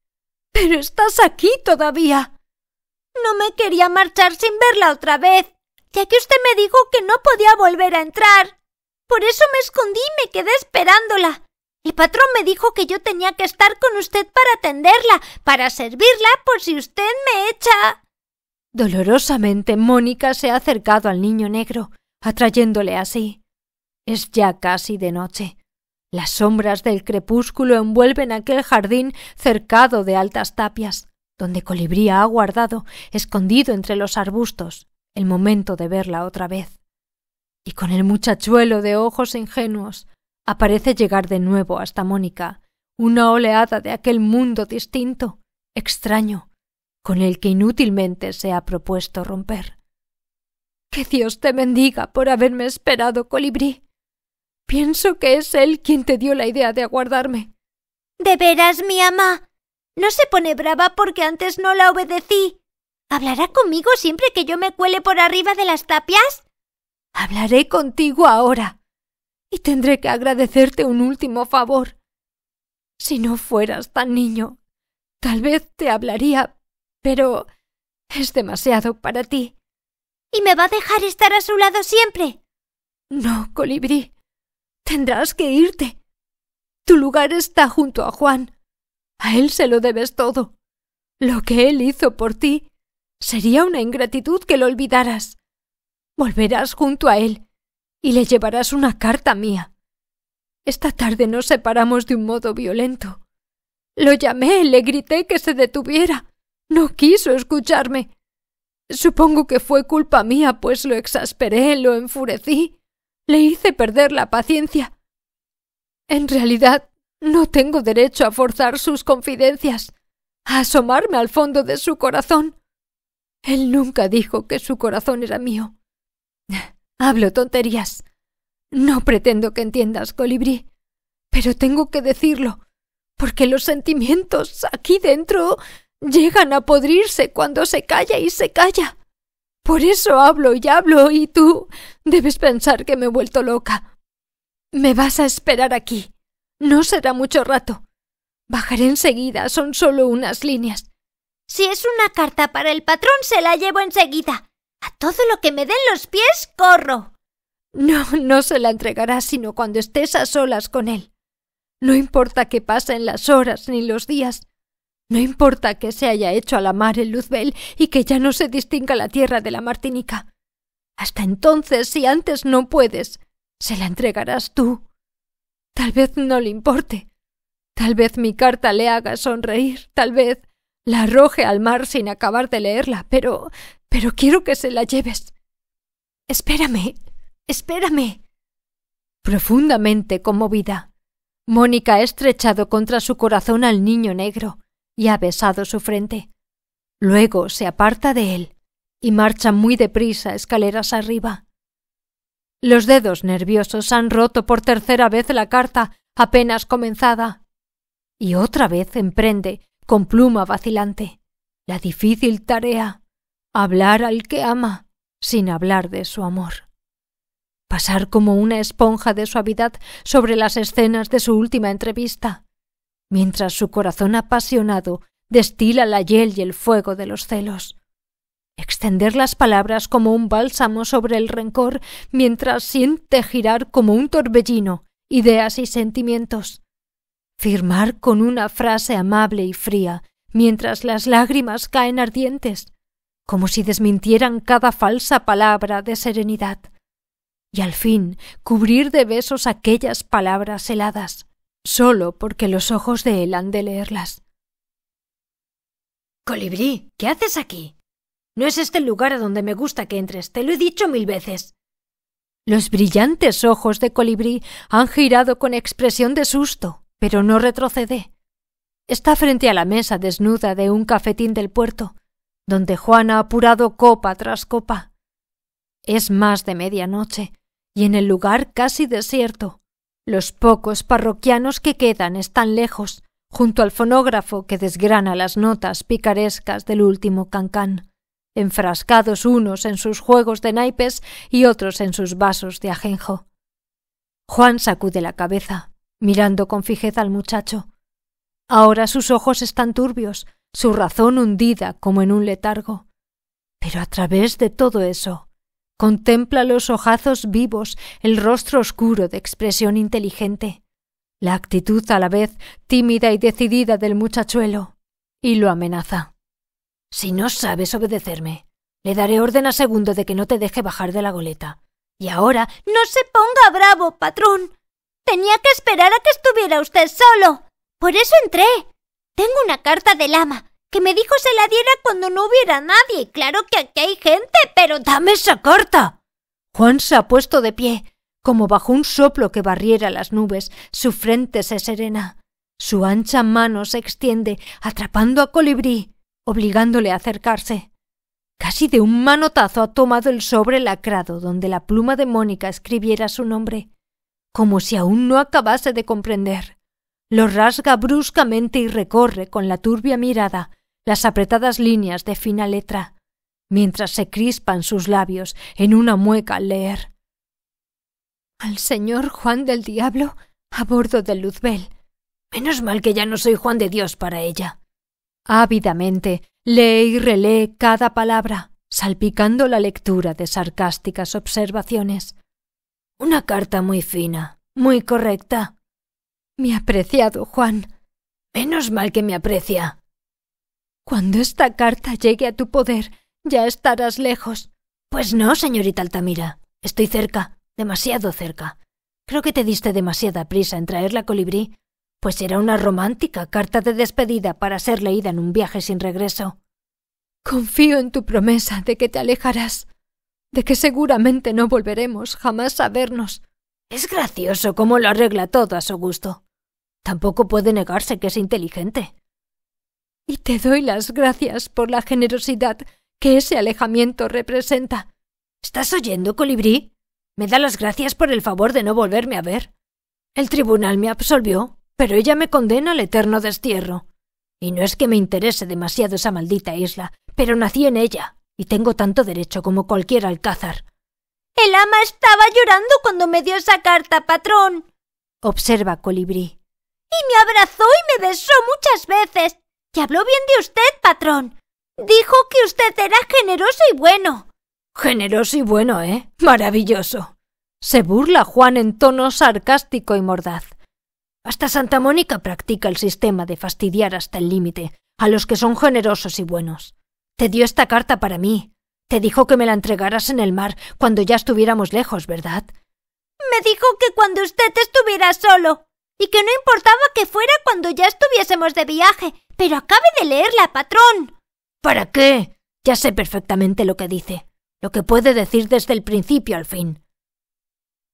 Pero estás aquí todavía. No me quería marchar sin verla otra vez, ya que usted me dijo que no podía volver a entrar. Por eso me escondí y me quedé esperándola. El patrón me dijo que yo tenía que estar con usted para atenderla, para servirla por si usted me echa. Dolorosamente Mónica se ha acercado al niño negro, atrayéndole así. Es ya casi de noche. Las sombras del crepúsculo envuelven aquel jardín cercado de altas tapias, donde Colibría ha guardado, escondido entre los arbustos, el momento de verla otra vez. Y con el muchachuelo de ojos ingenuos, aparece llegar de nuevo hasta Mónica, una oleada de aquel mundo distinto, extraño, con el que inútilmente se ha propuesto romper. Que Dios te bendiga por haberme esperado, colibrí. Pienso que es él quien te dio la idea de aguardarme. De veras, mi ama. No se pone brava porque antes no la obedecí. ¿Hablará conmigo siempre que yo me cuele por arriba de las tapias? Hablaré contigo ahora. Y tendré que agradecerte un último favor. Si no fueras tan niño, tal vez te hablaría pero es demasiado para ti. ¿Y me va a dejar estar a su lado siempre? No, colibrí. Tendrás que irte. Tu lugar está junto a Juan. A él se lo debes todo. Lo que él hizo por ti sería una ingratitud que lo olvidaras. Volverás junto a él y le llevarás una carta mía. Esta tarde nos separamos de un modo violento. Lo llamé, le grité que se detuviera. No quiso escucharme. Supongo que fue culpa mía, pues lo exasperé, lo enfurecí, le hice perder la paciencia. En realidad, no tengo derecho a forzar sus confidencias, a asomarme al fondo de su corazón. Él nunca dijo que su corazón era mío. Hablo tonterías. No pretendo que entiendas, colibrí, pero tengo que decirlo, porque los sentimientos aquí dentro llegan a podrirse cuando se calla y se calla. Por eso hablo y hablo y tú debes pensar que me he vuelto loca. Me vas a esperar aquí. No será mucho rato. Bajaré enseguida, son solo unas líneas. Si es una carta para el patrón, se la llevo enseguida. A todo lo que me den los pies, corro. No, no se la entregará sino cuando estés a solas con él. No importa que pasen las horas ni los días, no importa que se haya hecho a la mar el Luzbel y que ya no se distinga la tierra de la Martinica. Hasta entonces, si antes no puedes, se la entregarás tú. Tal vez no le importe. Tal vez mi carta le haga sonreír, tal vez la arroje al mar sin acabar de leerla, pero. pero quiero que se la lleves. Espérame, espérame. Profundamente conmovida, Mónica ha estrechado contra su corazón al niño negro, y ha besado su frente. Luego se aparta de él y marcha muy deprisa escaleras arriba. Los dedos nerviosos han roto por tercera vez la carta apenas comenzada y otra vez emprende, con pluma vacilante, la difícil tarea, hablar al que ama sin hablar de su amor. Pasar como una esponja de suavidad sobre las escenas de su última entrevista, mientras su corazón apasionado destila la hiel y el fuego de los celos. Extender las palabras como un bálsamo sobre el rencor mientras siente girar como un torbellino ideas y sentimientos. Firmar con una frase amable y fría mientras las lágrimas caen ardientes, como si desmintieran cada falsa palabra de serenidad. Y al fin cubrir de besos aquellas palabras heladas solo porque los ojos de él han de leerlas. Colibrí, ¿qué haces aquí? No es este el lugar a donde me gusta que entres, te lo he dicho mil veces. Los brillantes ojos de Colibrí han girado con expresión de susto, pero no retrocede. Está frente a la mesa desnuda de un cafetín del puerto, donde Juan ha apurado copa tras copa. Es más de medianoche, y en el lugar casi desierto, los pocos parroquianos que quedan están lejos, junto al fonógrafo que desgrana las notas picarescas del último cancán, enfrascados unos en sus juegos de naipes y otros en sus vasos de ajenjo. Juan sacude la cabeza, mirando con fijeza al muchacho. Ahora sus ojos están turbios, su razón hundida como en un letargo. Pero a través de todo eso, Contempla los ojazos vivos, el rostro oscuro de expresión inteligente, la actitud a la vez tímida y decidida del muchachuelo, y lo amenaza. Si no sabes obedecerme, le daré orden a Segundo de que no te deje bajar de la goleta. Y ahora. No se ponga bravo, patrón. Tenía que esperar a que estuviera usted solo. Por eso entré. Tengo una carta del ama que me dijo se la diera cuando no hubiera nadie. Claro que aquí hay gente, pero dame esa carta. Juan se ha puesto de pie, como bajo un soplo que barriera las nubes, su frente se serena. Su ancha mano se extiende, atrapando a Colibrí, obligándole a acercarse. Casi de un manotazo ha tomado el sobre lacrado donde la pluma de Mónica escribiera su nombre, como si aún no acabase de comprender. Lo rasga bruscamente y recorre con la turbia mirada las apretadas líneas de fina letra, mientras se crispan sus labios en una mueca al leer. Al señor Juan del Diablo a bordo del Luzbel. Menos mal que ya no soy Juan de Dios para ella. Ávidamente lee y relee cada palabra, salpicando la lectura de sarcásticas observaciones. Una carta muy fina, muy correcta. Mi apreciado Juan. Menos mal que me aprecia. Cuando esta carta llegue a tu poder, ya estarás lejos. Pues no, señorita Altamira. Estoy cerca, demasiado cerca. Creo que te diste demasiada prisa en traer la colibrí, pues era una romántica carta de despedida para ser leída en un viaje sin regreso. Confío en tu promesa de que te alejarás, de que seguramente no volveremos jamás a vernos. Es gracioso cómo lo arregla todo a su gusto. Tampoco puede negarse que es inteligente y te doy las gracias por la generosidad que ese alejamiento representa. ¿Estás oyendo, colibrí? Me da las gracias por el favor de no volverme a ver. El tribunal me absolvió, pero ella me condena al eterno destierro. Y no es que me interese demasiado esa maldita isla, pero nací en ella, y tengo tanto derecho como cualquier alcázar. El ama estaba llorando cuando me dio esa carta, patrón. observa Colibrí. Y me abrazó y me besó muchas veces, y habló bien de usted, patrón. Dijo que usted era generoso y bueno. Generoso y bueno, ¿eh? Maravilloso. Se burla Juan en tono sarcástico y mordaz. Hasta Santa Mónica practica el sistema de fastidiar hasta el límite a los que son generosos y buenos. Te dio esta carta para mí. Te dijo que me la entregaras en el mar cuando ya estuviéramos lejos, ¿verdad? Me dijo que cuando usted estuviera solo y que no importaba que fuera cuando ya estuviésemos de viaje. Pero acabe de leerla, patrón. ¿Para qué? Ya sé perfectamente lo que dice, lo que puede decir desde el principio al fin.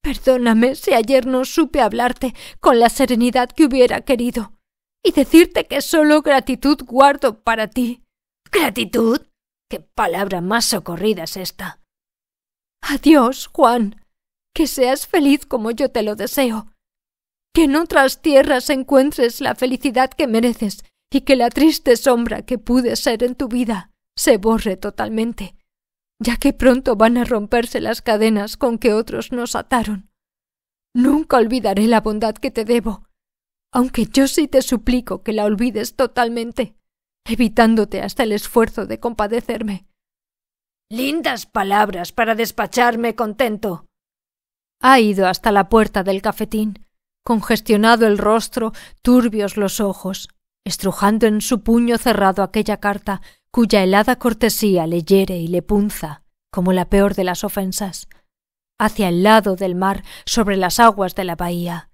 Perdóname si ayer no supe hablarte con la serenidad que hubiera querido, y decirte que solo gratitud guardo para ti. ¿Gratitud? ¿Qué palabra más socorrida es esta? Adiós, Juan. Que seas feliz como yo te lo deseo, que en otras tierras encuentres la felicidad que mereces y que la triste sombra que pude ser en tu vida se borre totalmente, ya que pronto van a romperse las cadenas con que otros nos ataron. Nunca olvidaré la bondad que te debo, aunque yo sí te suplico que la olvides totalmente, evitándote hasta el esfuerzo de compadecerme. Lindas palabras para despacharme contento. Ha ido hasta la puerta del cafetín congestionado el rostro, turbios los ojos, estrujando en su puño cerrado aquella carta cuya helada cortesía le hiere y le punza, como la peor de las ofensas, hacia el lado del mar, sobre las aguas de la bahía.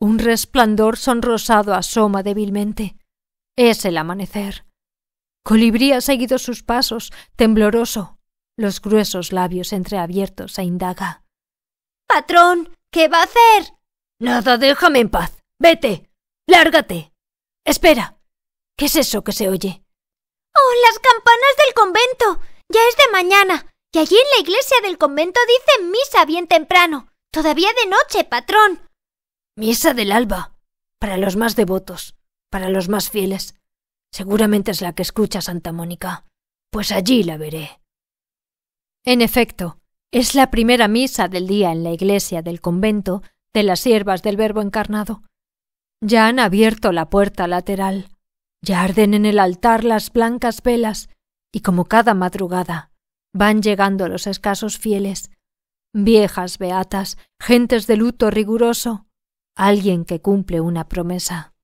Un resplandor sonrosado asoma débilmente. Es el amanecer. Colibrí ha seguido sus pasos, tembloroso, los gruesos labios entreabiertos a e indaga. Patrón, ¿qué va a hacer? Nada, déjame en paz. Vete. Lárgate. Espera. ¿Qué es eso que se oye? ¡Oh, las campanas del convento! Ya es de mañana. Y allí en la iglesia del convento dicen misa bien temprano. Todavía de noche, patrón. Misa del alba. Para los más devotos. Para los más fieles. Seguramente es la que escucha Santa Mónica. Pues allí la veré. En efecto, es la primera misa del día en la iglesia del convento de las siervas del Verbo encarnado. Ya han abierto la puerta lateral, ya arden en el altar las blancas velas, y como cada madrugada van llegando los escasos fieles, viejas beatas, gentes de luto riguroso, alguien que cumple una promesa.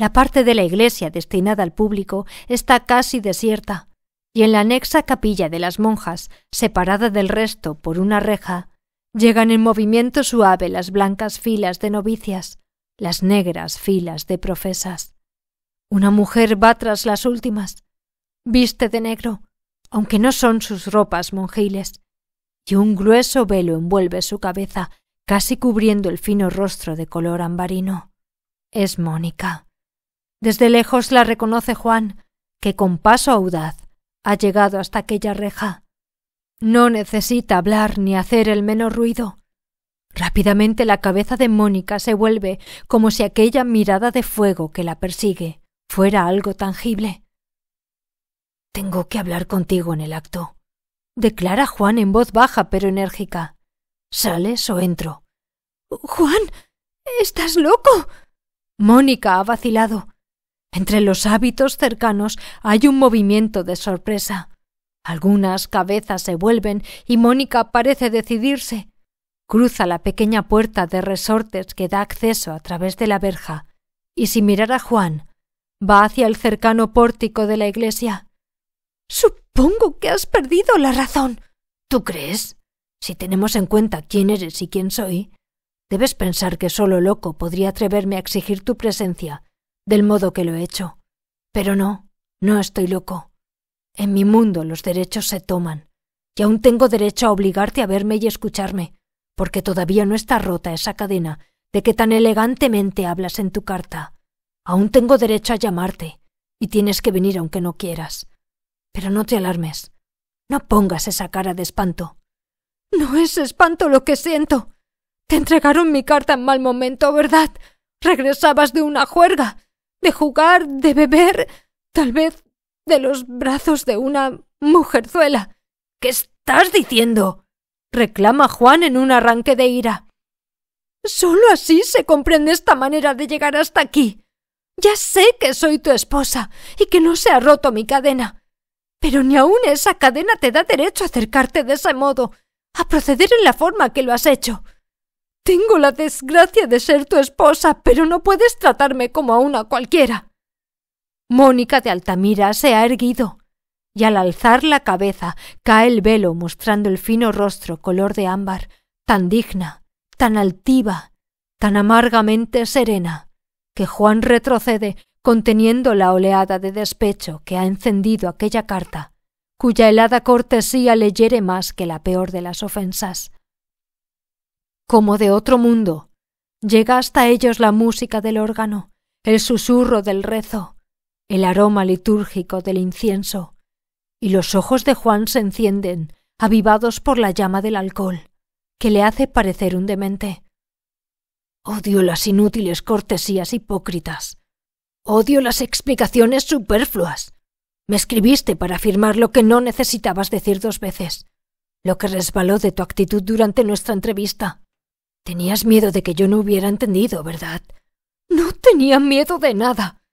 La parte de la iglesia destinada al público está casi desierta, y en la anexa capilla de las monjas, separada del resto por una reja, Llegan en movimiento suave las blancas filas de novicias, las negras filas de profesas. Una mujer va tras las últimas, viste de negro, aunque no son sus ropas monjiles, y un grueso velo envuelve su cabeza, casi cubriendo el fino rostro de color ambarino. Es Mónica. Desde lejos la reconoce Juan, que con paso audaz ha llegado hasta aquella reja no necesita hablar ni hacer el menor ruido. Rápidamente la cabeza de Mónica se vuelve como si aquella mirada de fuego que la persigue fuera algo tangible. Tengo que hablar contigo en el acto, declara Juan en voz baja pero enérgica. ¿Sales o entro? Juan. ¿Estás loco? Mónica ha vacilado. Entre los hábitos cercanos hay un movimiento de sorpresa. Algunas cabezas se vuelven y Mónica parece decidirse. Cruza la pequeña puerta de resortes que da acceso a través de la verja y sin mirar a Juan, va hacia el cercano pórtico de la iglesia. Supongo que has perdido la razón. ¿Tú crees? Si tenemos en cuenta quién eres y quién soy, debes pensar que solo loco podría atreverme a exigir tu presencia, del modo que lo he hecho. Pero no, no estoy loco. En mi mundo los derechos se toman, y aún tengo derecho a obligarte a verme y escucharme, porque todavía no está rota esa cadena de que tan elegantemente hablas en tu carta. Aún tengo derecho a llamarte, y tienes que venir aunque no quieras. Pero no te alarmes, no pongas esa cara de espanto. No es espanto lo que siento. Te entregaron mi carta en mal momento, ¿verdad? Regresabas de una juerga, de jugar, de beber. Tal vez de los brazos de una mujerzuela. ¿Qué estás diciendo? reclama Juan en un arranque de ira. Solo así se comprende esta manera de llegar hasta aquí. Ya sé que soy tu esposa y que no se ha roto mi cadena. Pero ni aun esa cadena te da derecho a acercarte de ese modo, a proceder en la forma que lo has hecho. Tengo la desgracia de ser tu esposa, pero no puedes tratarme como a una cualquiera. Mónica de Altamira se ha erguido, y al alzar la cabeza cae el velo mostrando el fino rostro color de ámbar, tan digna, tan altiva, tan amargamente serena, que Juan retrocede conteniendo la oleada de despecho que ha encendido aquella carta, cuya helada cortesía le más que la peor de las ofensas. Como de otro mundo, llega hasta ellos la música del órgano, el susurro del rezo, el aroma litúrgico del incienso, y los ojos de Juan se encienden, avivados por la llama del alcohol, que le hace parecer un demente. Odio las inútiles cortesías hipócritas. Odio las explicaciones superfluas. Me escribiste para afirmar lo que no necesitabas decir dos veces, lo que resbaló de tu actitud durante nuestra entrevista. Tenías miedo de que yo no hubiera entendido, ¿verdad? No tenía miedo de nada.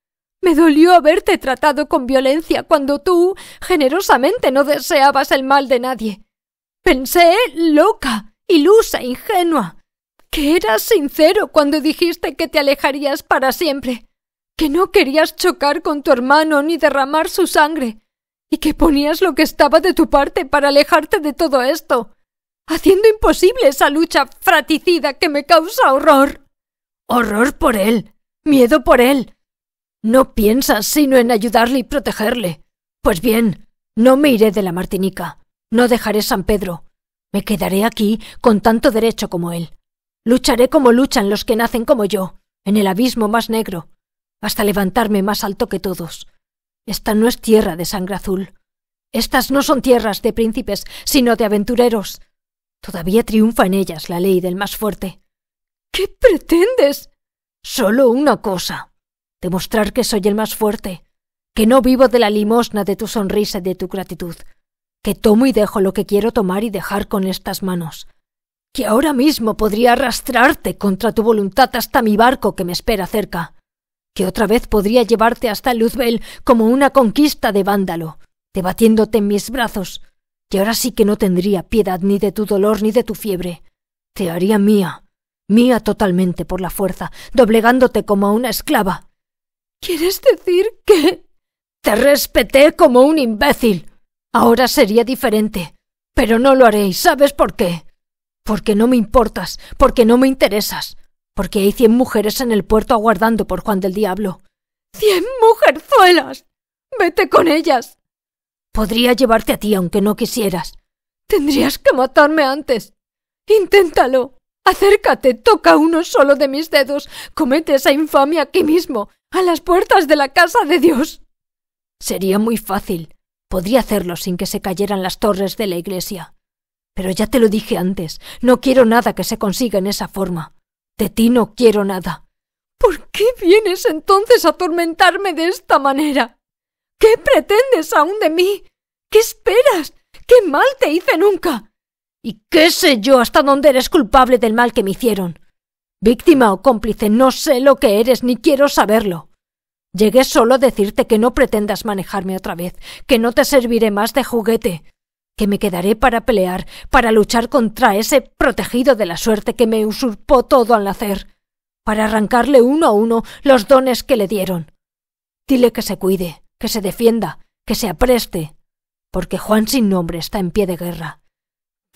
Me dolió haberte tratado con violencia cuando tú generosamente no deseabas el mal de nadie. Pensé loca, ilusa, ingenua, que eras sincero cuando dijiste que te alejarías para siempre, que no querías chocar con tu hermano ni derramar su sangre, y que ponías lo que estaba de tu parte para alejarte de todo esto, haciendo imposible esa lucha fraticida que me causa horror. Horror por él, miedo por él, no piensas sino en ayudarle y protegerle. Pues bien, no me iré de la Martinica. No dejaré San Pedro. Me quedaré aquí con tanto derecho como él. Lucharé como luchan los que nacen como yo, en el abismo más negro, hasta levantarme más alto que todos. Esta no es tierra de sangre azul. Estas no son tierras de príncipes, sino de aventureros. Todavía triunfa en ellas la ley del más fuerte. ¿Qué pretendes? Solo una cosa demostrar que soy el más fuerte, que no vivo de la limosna de tu sonrisa y de tu gratitud, que tomo y dejo lo que quiero tomar y dejar con estas manos, que ahora mismo podría arrastrarte contra tu voluntad hasta mi barco que me espera cerca, que otra vez podría llevarte hasta Luzbel como una conquista de vándalo, debatiéndote en mis brazos, que ahora sí que no tendría piedad ni de tu dolor ni de tu fiebre. Te haría mía, mía totalmente por la fuerza, doblegándote como a una esclava, ¿Quieres decir que... Te respeté como un imbécil. Ahora sería diferente. Pero no lo haré, sabes por qué? Porque no me importas, porque no me interesas, porque hay cien mujeres en el puerto aguardando por Juan del Diablo. ¡Cien mujerzuelas! ¡Vete con ellas! Podría llevarte a ti aunque no quisieras. Tendrías que matarme antes. Inténtalo. Acércate, toca uno solo de mis dedos, comete esa infamia aquí mismo, a las puertas de la casa de Dios. Sería muy fácil. Podría hacerlo sin que se cayeran las torres de la iglesia. Pero ya te lo dije antes, no quiero nada que se consiga en esa forma. De ti no quiero nada. ¿Por qué vienes entonces a atormentarme de esta manera? ¿Qué pretendes aún de mí? ¿Qué esperas? ¿Qué mal te hice nunca? Y qué sé yo hasta dónde eres culpable del mal que me hicieron. Víctima o cómplice, no sé lo que eres ni quiero saberlo. Llegué solo a decirte que no pretendas manejarme otra vez, que no te serviré más de juguete, que me quedaré para pelear, para luchar contra ese protegido de la suerte que me usurpó todo al nacer, para arrancarle uno a uno los dones que le dieron. Dile que se cuide, que se defienda, que se apreste, porque Juan sin nombre está en pie de guerra.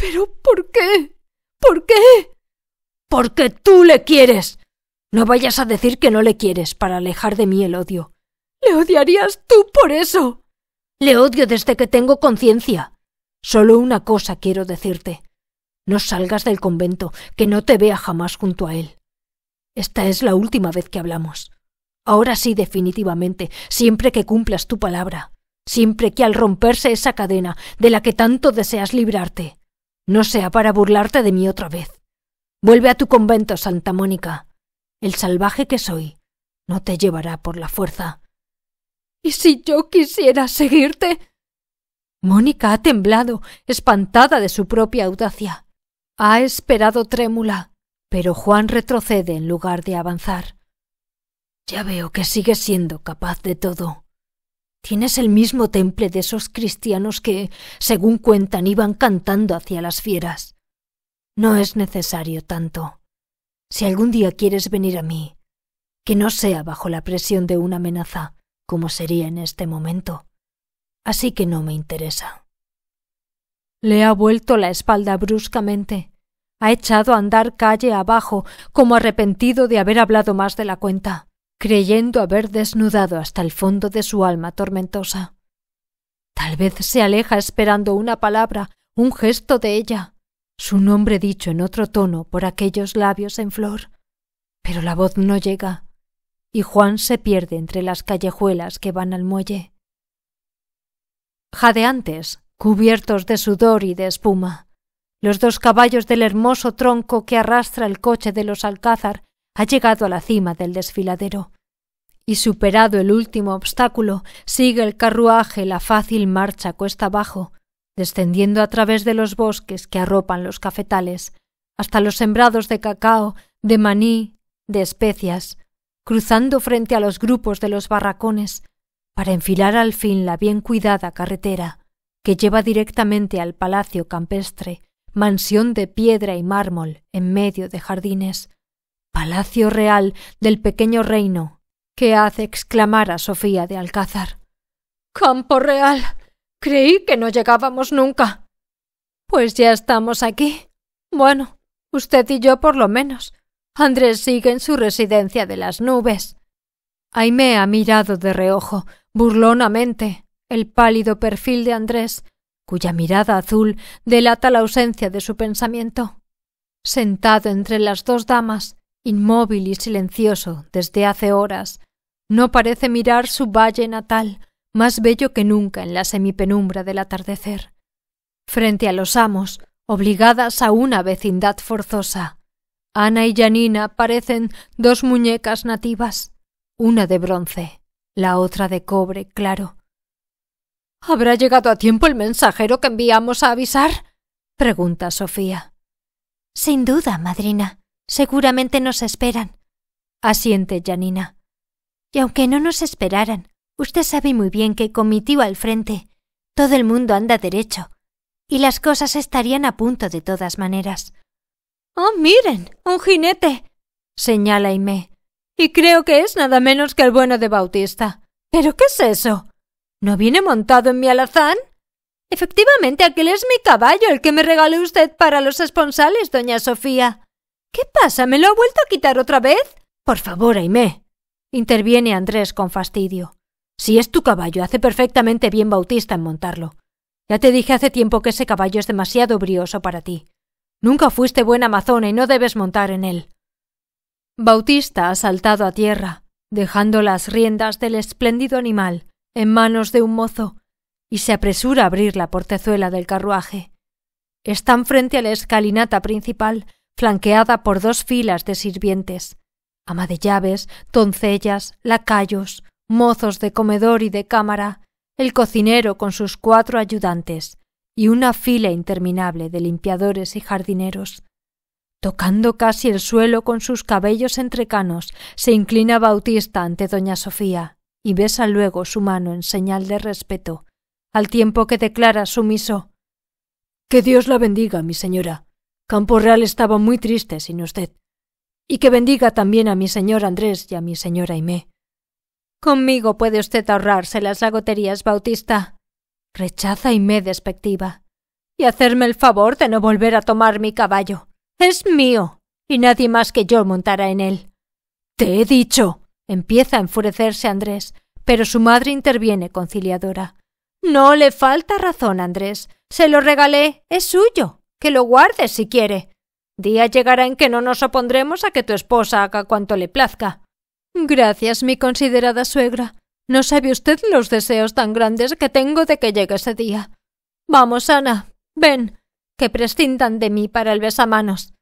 Pero ¿por qué? ¿Por qué? Porque tú le quieres. No vayas a decir que no le quieres para alejar de mí el odio. Le odiarías tú por eso. Le odio desde que tengo conciencia. Solo una cosa quiero decirte. No salgas del convento, que no te vea jamás junto a él. Esta es la última vez que hablamos. Ahora sí, definitivamente, siempre que cumplas tu palabra, siempre que al romperse esa cadena de la que tanto deseas librarte, no sea para burlarte de mí otra vez. Vuelve a tu convento, Santa Mónica. El salvaje que soy no te llevará por la fuerza. ¿Y si yo quisiera seguirte? Mónica ha temblado, espantada de su propia audacia. Ha esperado trémula, pero Juan retrocede en lugar de avanzar. Ya veo que sigue siendo capaz de todo. Tienes el mismo temple de esos cristianos que, según cuentan, iban cantando hacia las fieras. No es necesario tanto. Si algún día quieres venir a mí, que no sea bajo la presión de una amenaza, como sería en este momento. Así que no me interesa. Le ha vuelto la espalda bruscamente. Ha echado a andar calle abajo, como arrepentido de haber hablado más de la cuenta creyendo haber desnudado hasta el fondo de su alma tormentosa. Tal vez se aleja esperando una palabra, un gesto de ella, su nombre dicho en otro tono por aquellos labios en flor. Pero la voz no llega, y Juan se pierde entre las callejuelas que van al muelle. Jadeantes, cubiertos de sudor y de espuma, los dos caballos del hermoso tronco que arrastra el coche de los alcázar ha llegado a la cima del desfiladero. Y superado el último obstáculo, sigue el carruaje la fácil marcha cuesta abajo, descendiendo a través de los bosques que arropan los cafetales, hasta los sembrados de cacao, de maní, de especias, cruzando frente a los grupos de los barracones, para enfilar al fin la bien cuidada carretera que lleva directamente al palacio campestre, mansión de piedra y mármol en medio de jardines, Palacio Real del pequeño reino, que hace exclamar a Sofía de Alcázar. Campo Real. Creí que no llegábamos nunca. Pues ya estamos aquí. Bueno, usted y yo por lo menos. Andrés sigue en su residencia de las nubes. Aimé ha mirado de reojo, burlonamente, el pálido perfil de Andrés, cuya mirada azul delata la ausencia de su pensamiento. Sentado entre las dos damas, inmóvil y silencioso desde hace horas, no parece mirar su valle natal, más bello que nunca en la semipenumbra del atardecer. Frente a los amos, obligadas a una vecindad forzosa, Ana y Janina parecen dos muñecas nativas, una de bronce, la otra de cobre claro. ¿Habrá llegado a tiempo el mensajero que enviamos a avisar? pregunta Sofía. Sin duda, madrina, Seguramente nos esperan. Asiente, Janina. Y aunque no nos esperaran, usted sabe muy bien que con mi tío al frente, todo el mundo anda derecho, y las cosas estarían a punto de todas maneras. ¡Oh, miren! ¡Un jinete! señala Aimé. Y creo que es nada menos que el bueno de Bautista. ¿Pero qué es eso? ¿No viene montado en mi alazán? Efectivamente, aquel es mi caballo, el que me regaló usted para los esponsales, doña Sofía. ¿Qué pasa? ¿Me lo ha vuelto a quitar otra vez? Por favor, Aimé. interviene Andrés con fastidio. Si es tu caballo, hace perfectamente bien Bautista en montarlo. Ya te dije hace tiempo que ese caballo es demasiado brioso para ti. Nunca fuiste buena amazona y no debes montar en él. Bautista ha saltado a tierra, dejando las riendas del espléndido animal en manos de un mozo, y se apresura a abrir la portezuela del carruaje. Están frente a la escalinata principal, flanqueada por dos filas de sirvientes, ama de llaves, doncellas, lacayos, mozos de comedor y de cámara, el cocinero con sus cuatro ayudantes, y una fila interminable de limpiadores y jardineros. Tocando casi el suelo con sus cabellos entrecanos, se inclina Bautista ante doña Sofía y besa luego su mano en señal de respeto, al tiempo que declara sumiso Que Dios la bendiga, mi señora. Campo Real estaba muy triste sin usted. Y que bendiga también a mi señor Andrés y a mi señora Aimé. Conmigo puede usted ahorrarse las agoterías, Bautista. Rechaza Aimé despectiva. Y hacerme el favor de no volver a tomar mi caballo. Es mío. Y nadie más que yo montará en él. Te he dicho. Empieza a enfurecerse Andrés, pero su madre interviene conciliadora. No le falta razón, Andrés. Se lo regalé. Es suyo. Que lo guarde si quiere. Día llegará en que no nos opondremos a que tu esposa haga cuanto le plazca. Gracias, mi considerada suegra. No sabe usted los deseos tan grandes que tengo de que llegue ese día. Vamos, Ana, ven, que prescindan de mí para el besamanos.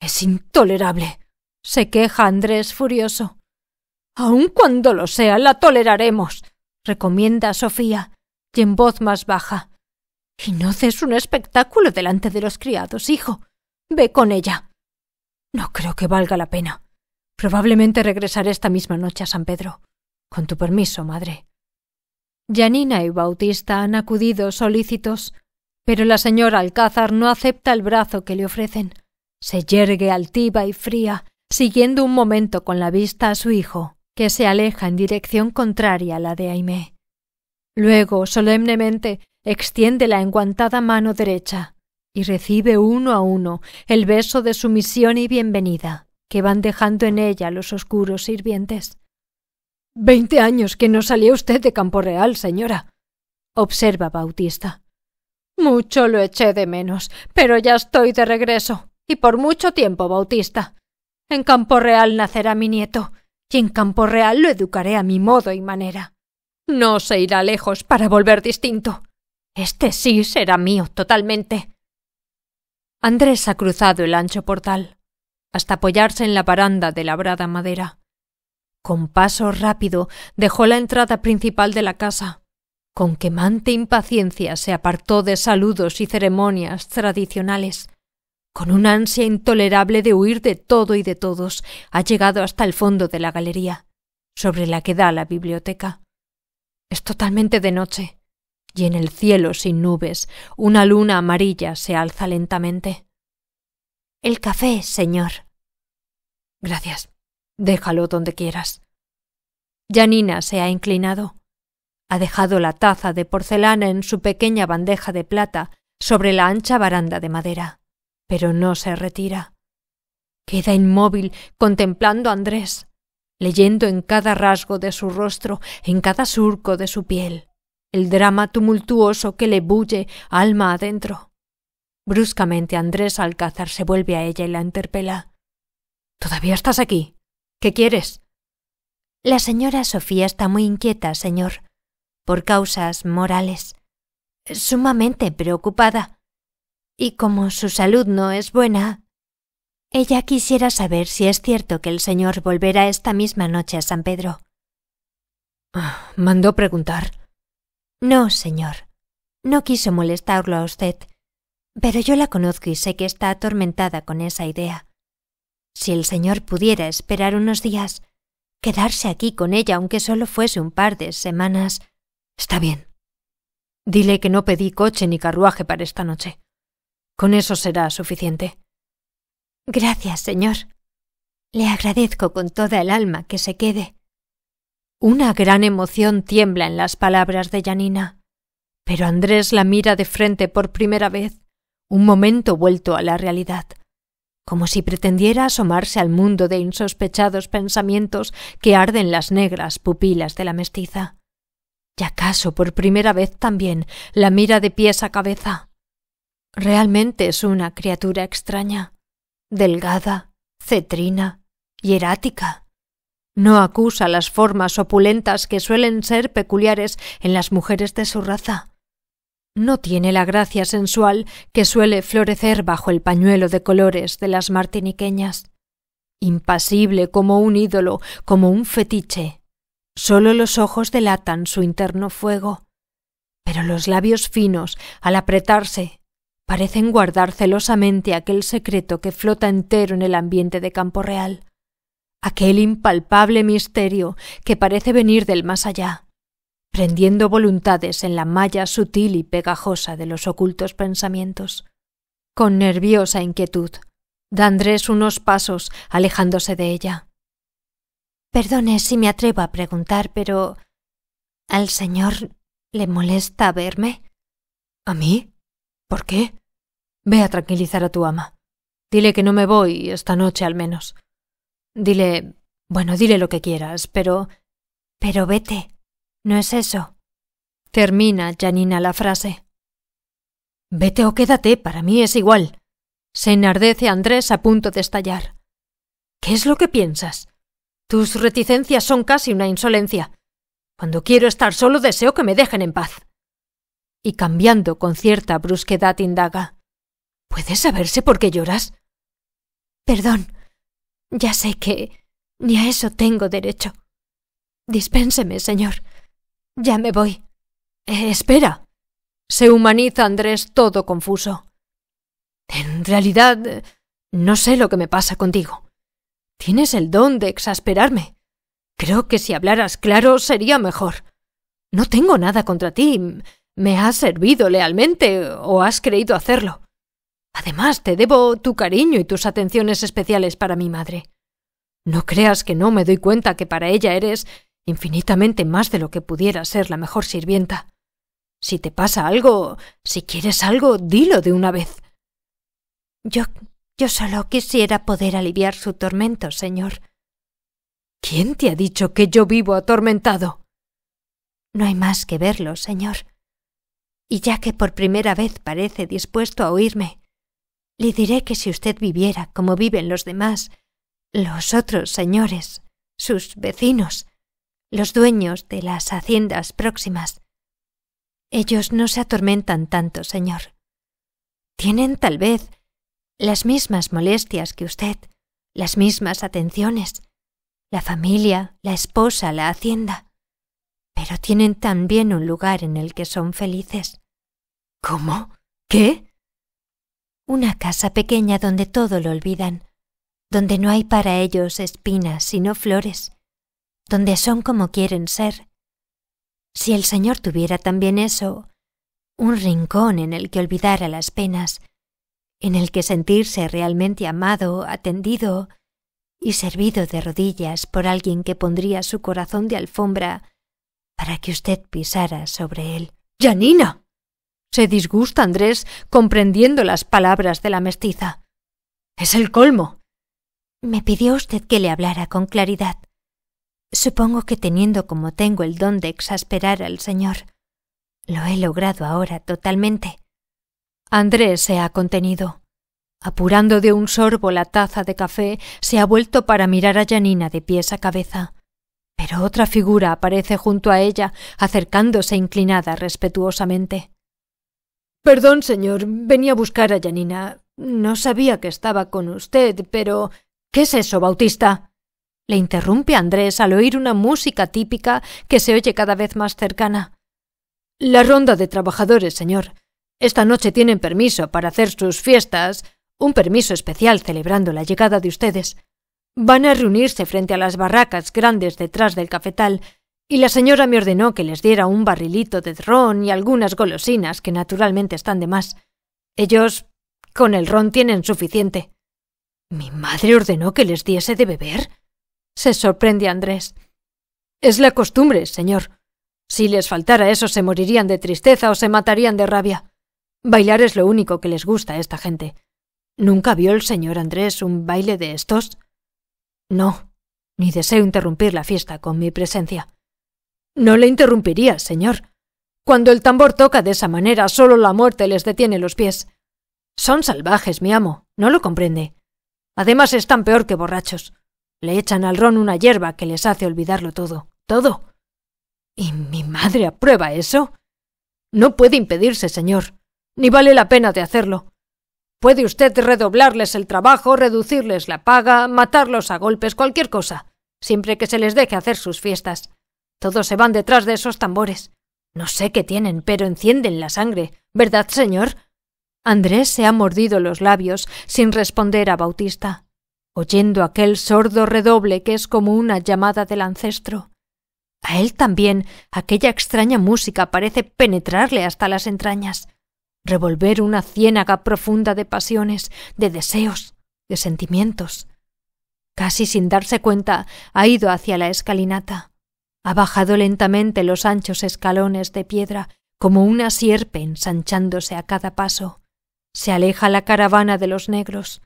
Es intolerable. se queja Andrés furioso. Aun cuando lo sea, la toleraremos, recomienda Sofía, y en voz más baja. Y no haces un espectáculo delante de los criados, hijo. Ve con ella. No creo que valga la pena. Probablemente regresaré esta misma noche a San Pedro. Con tu permiso, madre. Janina y Bautista han acudido solícitos, pero la señora Alcázar no acepta el brazo que le ofrecen. Se yergue altiva y fría, siguiendo un momento con la vista a su hijo, que se aleja en dirección contraria a la de Aimé. Luego, solemnemente, extiende la enguantada mano derecha y recibe uno a uno el beso de sumisión y bienvenida que van dejando en ella los oscuros sirvientes. Veinte años que no salió usted de Campo Real, señora, observa Bautista. Mucho lo eché de menos, pero ya estoy de regreso, y por mucho tiempo, Bautista. En Campo Real nacerá mi nieto, y en Campo Real lo educaré a mi modo y manera. No se irá lejos para volver distinto. Este sí será mío totalmente. Andrés ha cruzado el ancho portal, hasta apoyarse en la baranda de labrada madera. Con paso rápido dejó la entrada principal de la casa. Con quemante impaciencia se apartó de saludos y ceremonias tradicionales. Con una ansia intolerable de huir de todo y de todos, ha llegado hasta el fondo de la galería, sobre la que da la biblioteca. Es totalmente de noche y en el cielo sin nubes una luna amarilla se alza lentamente. El café, señor. Gracias. Déjalo donde quieras. Janina se ha inclinado. Ha dejado la taza de porcelana en su pequeña bandeja de plata sobre la ancha baranda de madera, pero no se retira. Queda inmóvil contemplando a Andrés, leyendo en cada rasgo de su rostro, en cada surco de su piel el drama tumultuoso que le bulle alma adentro. Bruscamente Andrés Alcázar se vuelve a ella y la interpela. ¿Todavía estás aquí? ¿Qué quieres? La señora Sofía está muy inquieta, señor, por causas morales. Sumamente preocupada. Y como su salud no es buena, ella quisiera saber si es cierto que el señor volverá esta misma noche a San Pedro. Ah, mandó preguntar. No, señor. No quiso molestarlo a usted, pero yo la conozco y sé que está atormentada con esa idea. Si el señor pudiera esperar unos días, quedarse aquí con ella aunque solo fuese un par de semanas. Está bien. Dile que no pedí coche ni carruaje para esta noche. Con eso será suficiente. Gracias, señor. Le agradezco con toda el alma que se quede. Una gran emoción tiembla en las palabras de Janina. Pero Andrés la mira de frente por primera vez, un momento vuelto a la realidad, como si pretendiera asomarse al mundo de insospechados pensamientos que arden las negras pupilas de la mestiza. Y acaso por primera vez también la mira de pies a cabeza. Realmente es una criatura extraña, delgada, cetrina, hierática no acusa las formas opulentas que suelen ser peculiares en las mujeres de su raza. No tiene la gracia sensual que suele florecer bajo el pañuelo de colores de las martiniqueñas. Impasible como un ídolo, como un fetiche. Sólo los ojos delatan su interno fuego. Pero los labios finos, al apretarse, parecen guardar celosamente aquel secreto que flota entero en el ambiente de Campo Real aquel impalpable misterio que parece venir del más allá, prendiendo voluntades en la malla sutil y pegajosa de los ocultos pensamientos. Con nerviosa inquietud, da Andrés unos pasos alejándose de ella. Perdone si me atrevo a preguntar, pero ¿al señor le molesta verme? ¿A mí? ¿Por qué? Ve a tranquilizar a tu ama. Dile que no me voy esta noche al menos. Dile... Bueno, dile lo que quieras, pero... Pero vete. No es eso. Termina, Janina, la frase. Vete o quédate, para mí es igual. Se enardece Andrés a punto de estallar. ¿Qué es lo que piensas? Tus reticencias son casi una insolencia. Cuando quiero estar solo deseo que me dejen en paz. Y cambiando con cierta brusquedad indaga. ¿Puedes saberse por qué lloras? Perdón, ya sé que ni a eso tengo derecho. Dispénseme, señor. Ya me voy. Eh, espera. Se humaniza Andrés todo confuso. En realidad, no sé lo que me pasa contigo. Tienes el don de exasperarme. Creo que si hablaras claro sería mejor. No tengo nada contra ti. Me has servido lealmente o has creído hacerlo. Además, te debo tu cariño y tus atenciones especiales para mi madre. No creas que no me doy cuenta que para ella eres infinitamente más de lo que pudiera ser la mejor sirvienta. Si te pasa algo, si quieres algo, dilo de una vez. Yo. yo solo quisiera poder aliviar su tormento, señor. ¿Quién te ha dicho que yo vivo atormentado? No hay más que verlo, señor. Y ya que por primera vez parece dispuesto a oírme, le diré que si usted viviera como viven los demás, los otros señores, sus vecinos, los dueños de las haciendas próximas. Ellos no se atormentan tanto, señor. Tienen tal vez las mismas molestias que usted, las mismas atenciones, la familia, la esposa, la hacienda, pero tienen también un lugar en el que son felices. ¿Cómo? ¿Qué? una casa pequeña donde todo lo olvidan, donde no hay para ellos espinas sino flores, donde son como quieren ser. Si el Señor tuviera también eso, un rincón en el que olvidara las penas, en el que sentirse realmente amado, atendido y servido de rodillas por alguien que pondría su corazón de alfombra para que usted pisara sobre él. ¡Janina! se disgusta Andrés comprendiendo las palabras de la mestiza. Es el colmo. Me pidió usted que le hablara con claridad. Supongo que teniendo como tengo el don de exasperar al Señor, lo he logrado ahora totalmente. Andrés se ha contenido. Apurando de un sorbo la taza de café, se ha vuelto para mirar a Janina de pies a cabeza. Pero otra figura aparece junto a ella, acercándose inclinada respetuosamente. Perdón, señor, venía a buscar a Janina. No sabía que estaba con usted, pero. ¿Qué es eso, Bautista? Le interrumpe Andrés al oír una música típica que se oye cada vez más cercana. La ronda de trabajadores, señor. Esta noche tienen permiso para hacer sus fiestas, un permiso especial celebrando la llegada de ustedes. Van a reunirse frente a las barracas grandes detrás del cafetal y la señora me ordenó que les diera un barrilito de ron y algunas golosinas que naturalmente están de más. Ellos con el ron tienen suficiente. ¿Mi madre ordenó que les diese de beber? se sorprende Andrés. Es la costumbre, señor. Si les faltara eso se morirían de tristeza o se matarían de rabia. Bailar es lo único que les gusta a esta gente. ¿Nunca vio el señor Andrés un baile de estos? No, ni deseo interrumpir la fiesta con mi presencia. No le interrumpiría, señor. Cuando el tambor toca de esa manera, solo la muerte les detiene los pies. Son salvajes, mi amo, no lo comprende. Además están peor que borrachos. Le echan al ron una hierba que les hace olvidarlo todo, todo. ¿Y mi madre aprueba eso? No puede impedirse, señor, ni vale la pena de hacerlo. Puede usted redoblarles el trabajo, reducirles la paga, matarlos a golpes, cualquier cosa, siempre que se les deje hacer sus fiestas. Todos se van detrás de esos tambores. No sé qué tienen, pero encienden la sangre, ¿verdad, señor? Andrés se ha mordido los labios sin responder a Bautista, oyendo aquel sordo redoble que es como una llamada del ancestro. A él también aquella extraña música parece penetrarle hasta las entrañas, revolver una ciénaga profunda de pasiones, de deseos, de sentimientos. Casi sin darse cuenta ha ido hacia la escalinata ha bajado lentamente los anchos escalones de piedra como una sierpe ensanchándose a cada paso. Se aleja la caravana de los negros,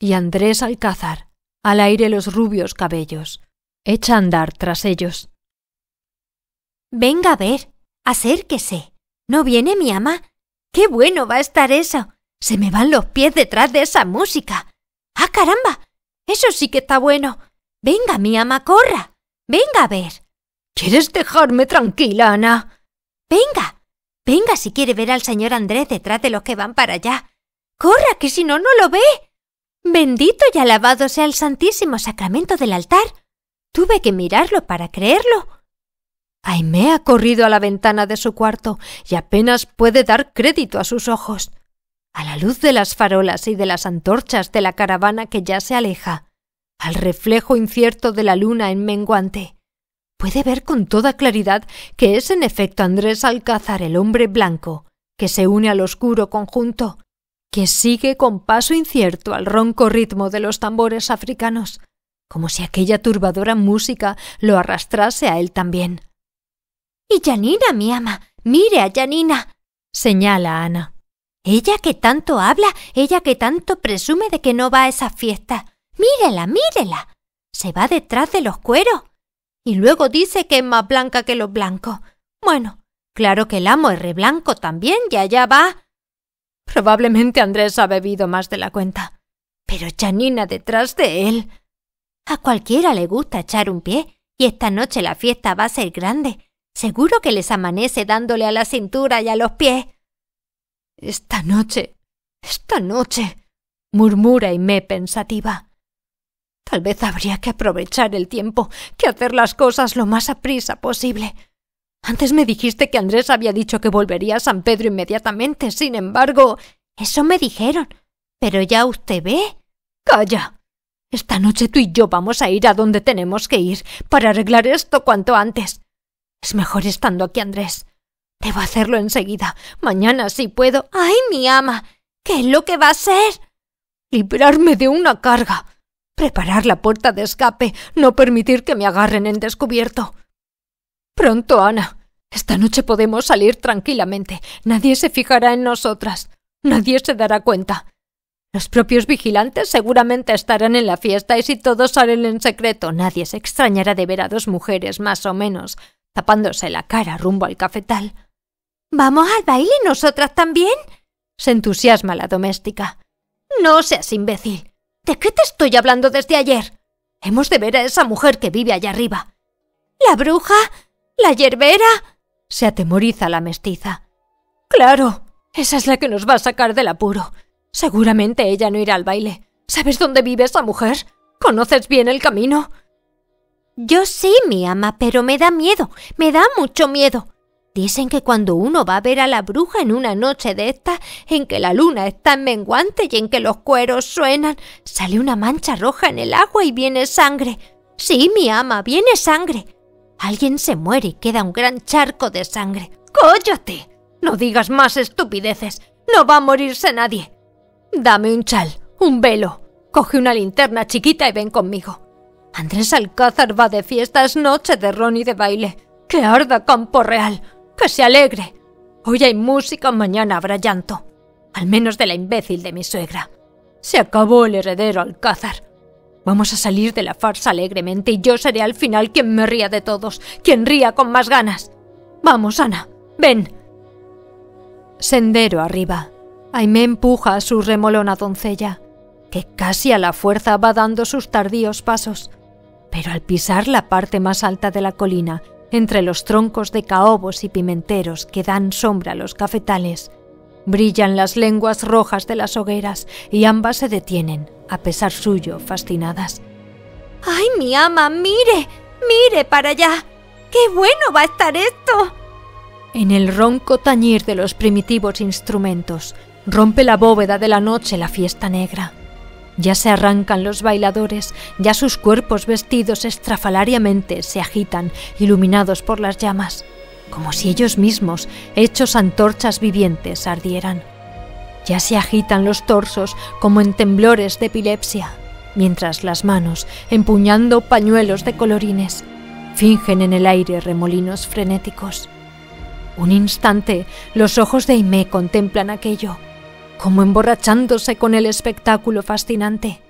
y Andrés Alcázar, al aire los rubios cabellos, echa a andar tras ellos. Venga a ver, acérquese. ¿No viene mi ama? ¡Qué bueno va a estar eso! Se me van los pies detrás de esa música. ¡Ah, caramba! Eso sí que está bueno. Venga, mi ama, corra. Venga a ver. ¿Quieres dejarme tranquila, Ana? Venga, venga si quiere ver al señor Andrés detrás de los que van para allá. Corra, que si no, no lo ve. Bendito y alabado sea el Santísimo Sacramento del altar. Tuve que mirarlo para creerlo. Aimé ha corrido a la ventana de su cuarto y apenas puede dar crédito a sus ojos. A la luz de las farolas y de las antorchas de la caravana que ya se aleja, al reflejo incierto de la luna en menguante, puede ver con toda claridad que es en efecto Andrés Alcázar el hombre blanco, que se une al oscuro conjunto, que sigue con paso incierto al ronco ritmo de los tambores africanos, como si aquella turbadora música lo arrastrase a él también. Y Janina, mi ama, mire a Janina, señala Ana. Ella que tanto habla, ella que tanto presume de que no va a esa fiesta. Mírela, mírela. Se va detrás de los cueros. Y luego dice que es más blanca que los blancos. Bueno, claro que el amo es re blanco también y allá va. Probablemente Andrés ha bebido más de la cuenta. Pero Chanina detrás de él. A cualquiera le gusta echar un pie, y esta noche la fiesta va a ser grande. Seguro que les amanece dándole a la cintura y a los pies. Esta noche, esta noche, murmura me pensativa. Tal vez habría que aprovechar el tiempo, que hacer las cosas lo más aprisa posible. Antes me dijiste que Andrés había dicho que volvería a San Pedro inmediatamente. Sin embargo, eso me dijeron. Pero ya usted ve. Calla. Esta noche tú y yo vamos a ir a donde tenemos que ir para arreglar esto cuanto antes. Es mejor estando aquí, Andrés. Debo hacerlo enseguida. Mañana sí puedo. ¡Ay, mi ama! ¿Qué es lo que va a ser? Librarme de una carga preparar la puerta de escape, no permitir que me agarren en descubierto. Pronto, Ana. Esta noche podemos salir tranquilamente. Nadie se fijará en nosotras. Nadie se dará cuenta. Los propios vigilantes seguramente estarán en la fiesta y si todos salen en secreto, nadie se extrañará de ver a dos mujeres más o menos tapándose la cara rumbo al cafetal. ¿Vamos al baile nosotras también? se entusiasma la doméstica. No seas imbécil. ¿De qué te estoy hablando desde ayer? Hemos de ver a esa mujer que vive allá arriba. ¿La bruja? ¿La yerbera? se atemoriza la mestiza. Claro, esa es la que nos va a sacar del apuro. Seguramente ella no irá al baile. ¿Sabes dónde vive esa mujer? ¿Conoces bien el camino? Yo sí, mi ama, pero me da miedo, me da mucho miedo. Dicen que cuando uno va a ver a la bruja en una noche de esta, en que la luna está en menguante y en que los cueros suenan, sale una mancha roja en el agua y viene sangre. Sí, mi ama, viene sangre. Alguien se muere y queda un gran charco de sangre. ¡Cóllate! No digas más estupideces. No va a morirse nadie. Dame un chal, un velo. Coge una linterna chiquita y ven conmigo. Andrés Alcázar va de fiestas noche de ron y de baile. ¡Qué arda Campo Real! que se alegre. Hoy hay música, mañana habrá llanto. Al menos de la imbécil de mi suegra. Se acabó el heredero Alcázar. Vamos a salir de la farsa alegremente y yo seré al final quien me ría de todos, quien ría con más ganas. Vamos, Ana, ven. Sendero arriba. Aimé empuja a su remolona doncella, que casi a la fuerza va dando sus tardíos pasos, pero al pisar la parte más alta de la colina entre los troncos de caobos y pimenteros que dan sombra a los cafetales, brillan las lenguas rojas de las hogueras y ambas se detienen, a pesar suyo, fascinadas. ¡Ay, mi ama, mire! ¡Mire para allá! ¡Qué bueno va a estar esto! En el ronco tañir de los primitivos instrumentos, rompe la bóveda de la noche la fiesta negra. Ya se arrancan los bailadores, ya sus cuerpos vestidos estrafalariamente se agitan, iluminados por las llamas, como si ellos mismos, hechos antorchas vivientes, ardieran. Ya se agitan los torsos como en temblores de epilepsia, mientras las manos, empuñando pañuelos de colorines, fingen en el aire remolinos frenéticos. Un instante, los ojos de Aimé contemplan aquello como emborrachándose con el espectáculo fascinante.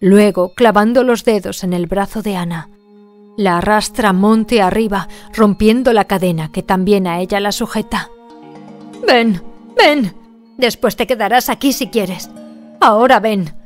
Luego, clavando los dedos en el brazo de Ana, la arrastra monte arriba, rompiendo la cadena que también a ella la sujeta. Ven, ven. Después te quedarás aquí si quieres. Ahora ven.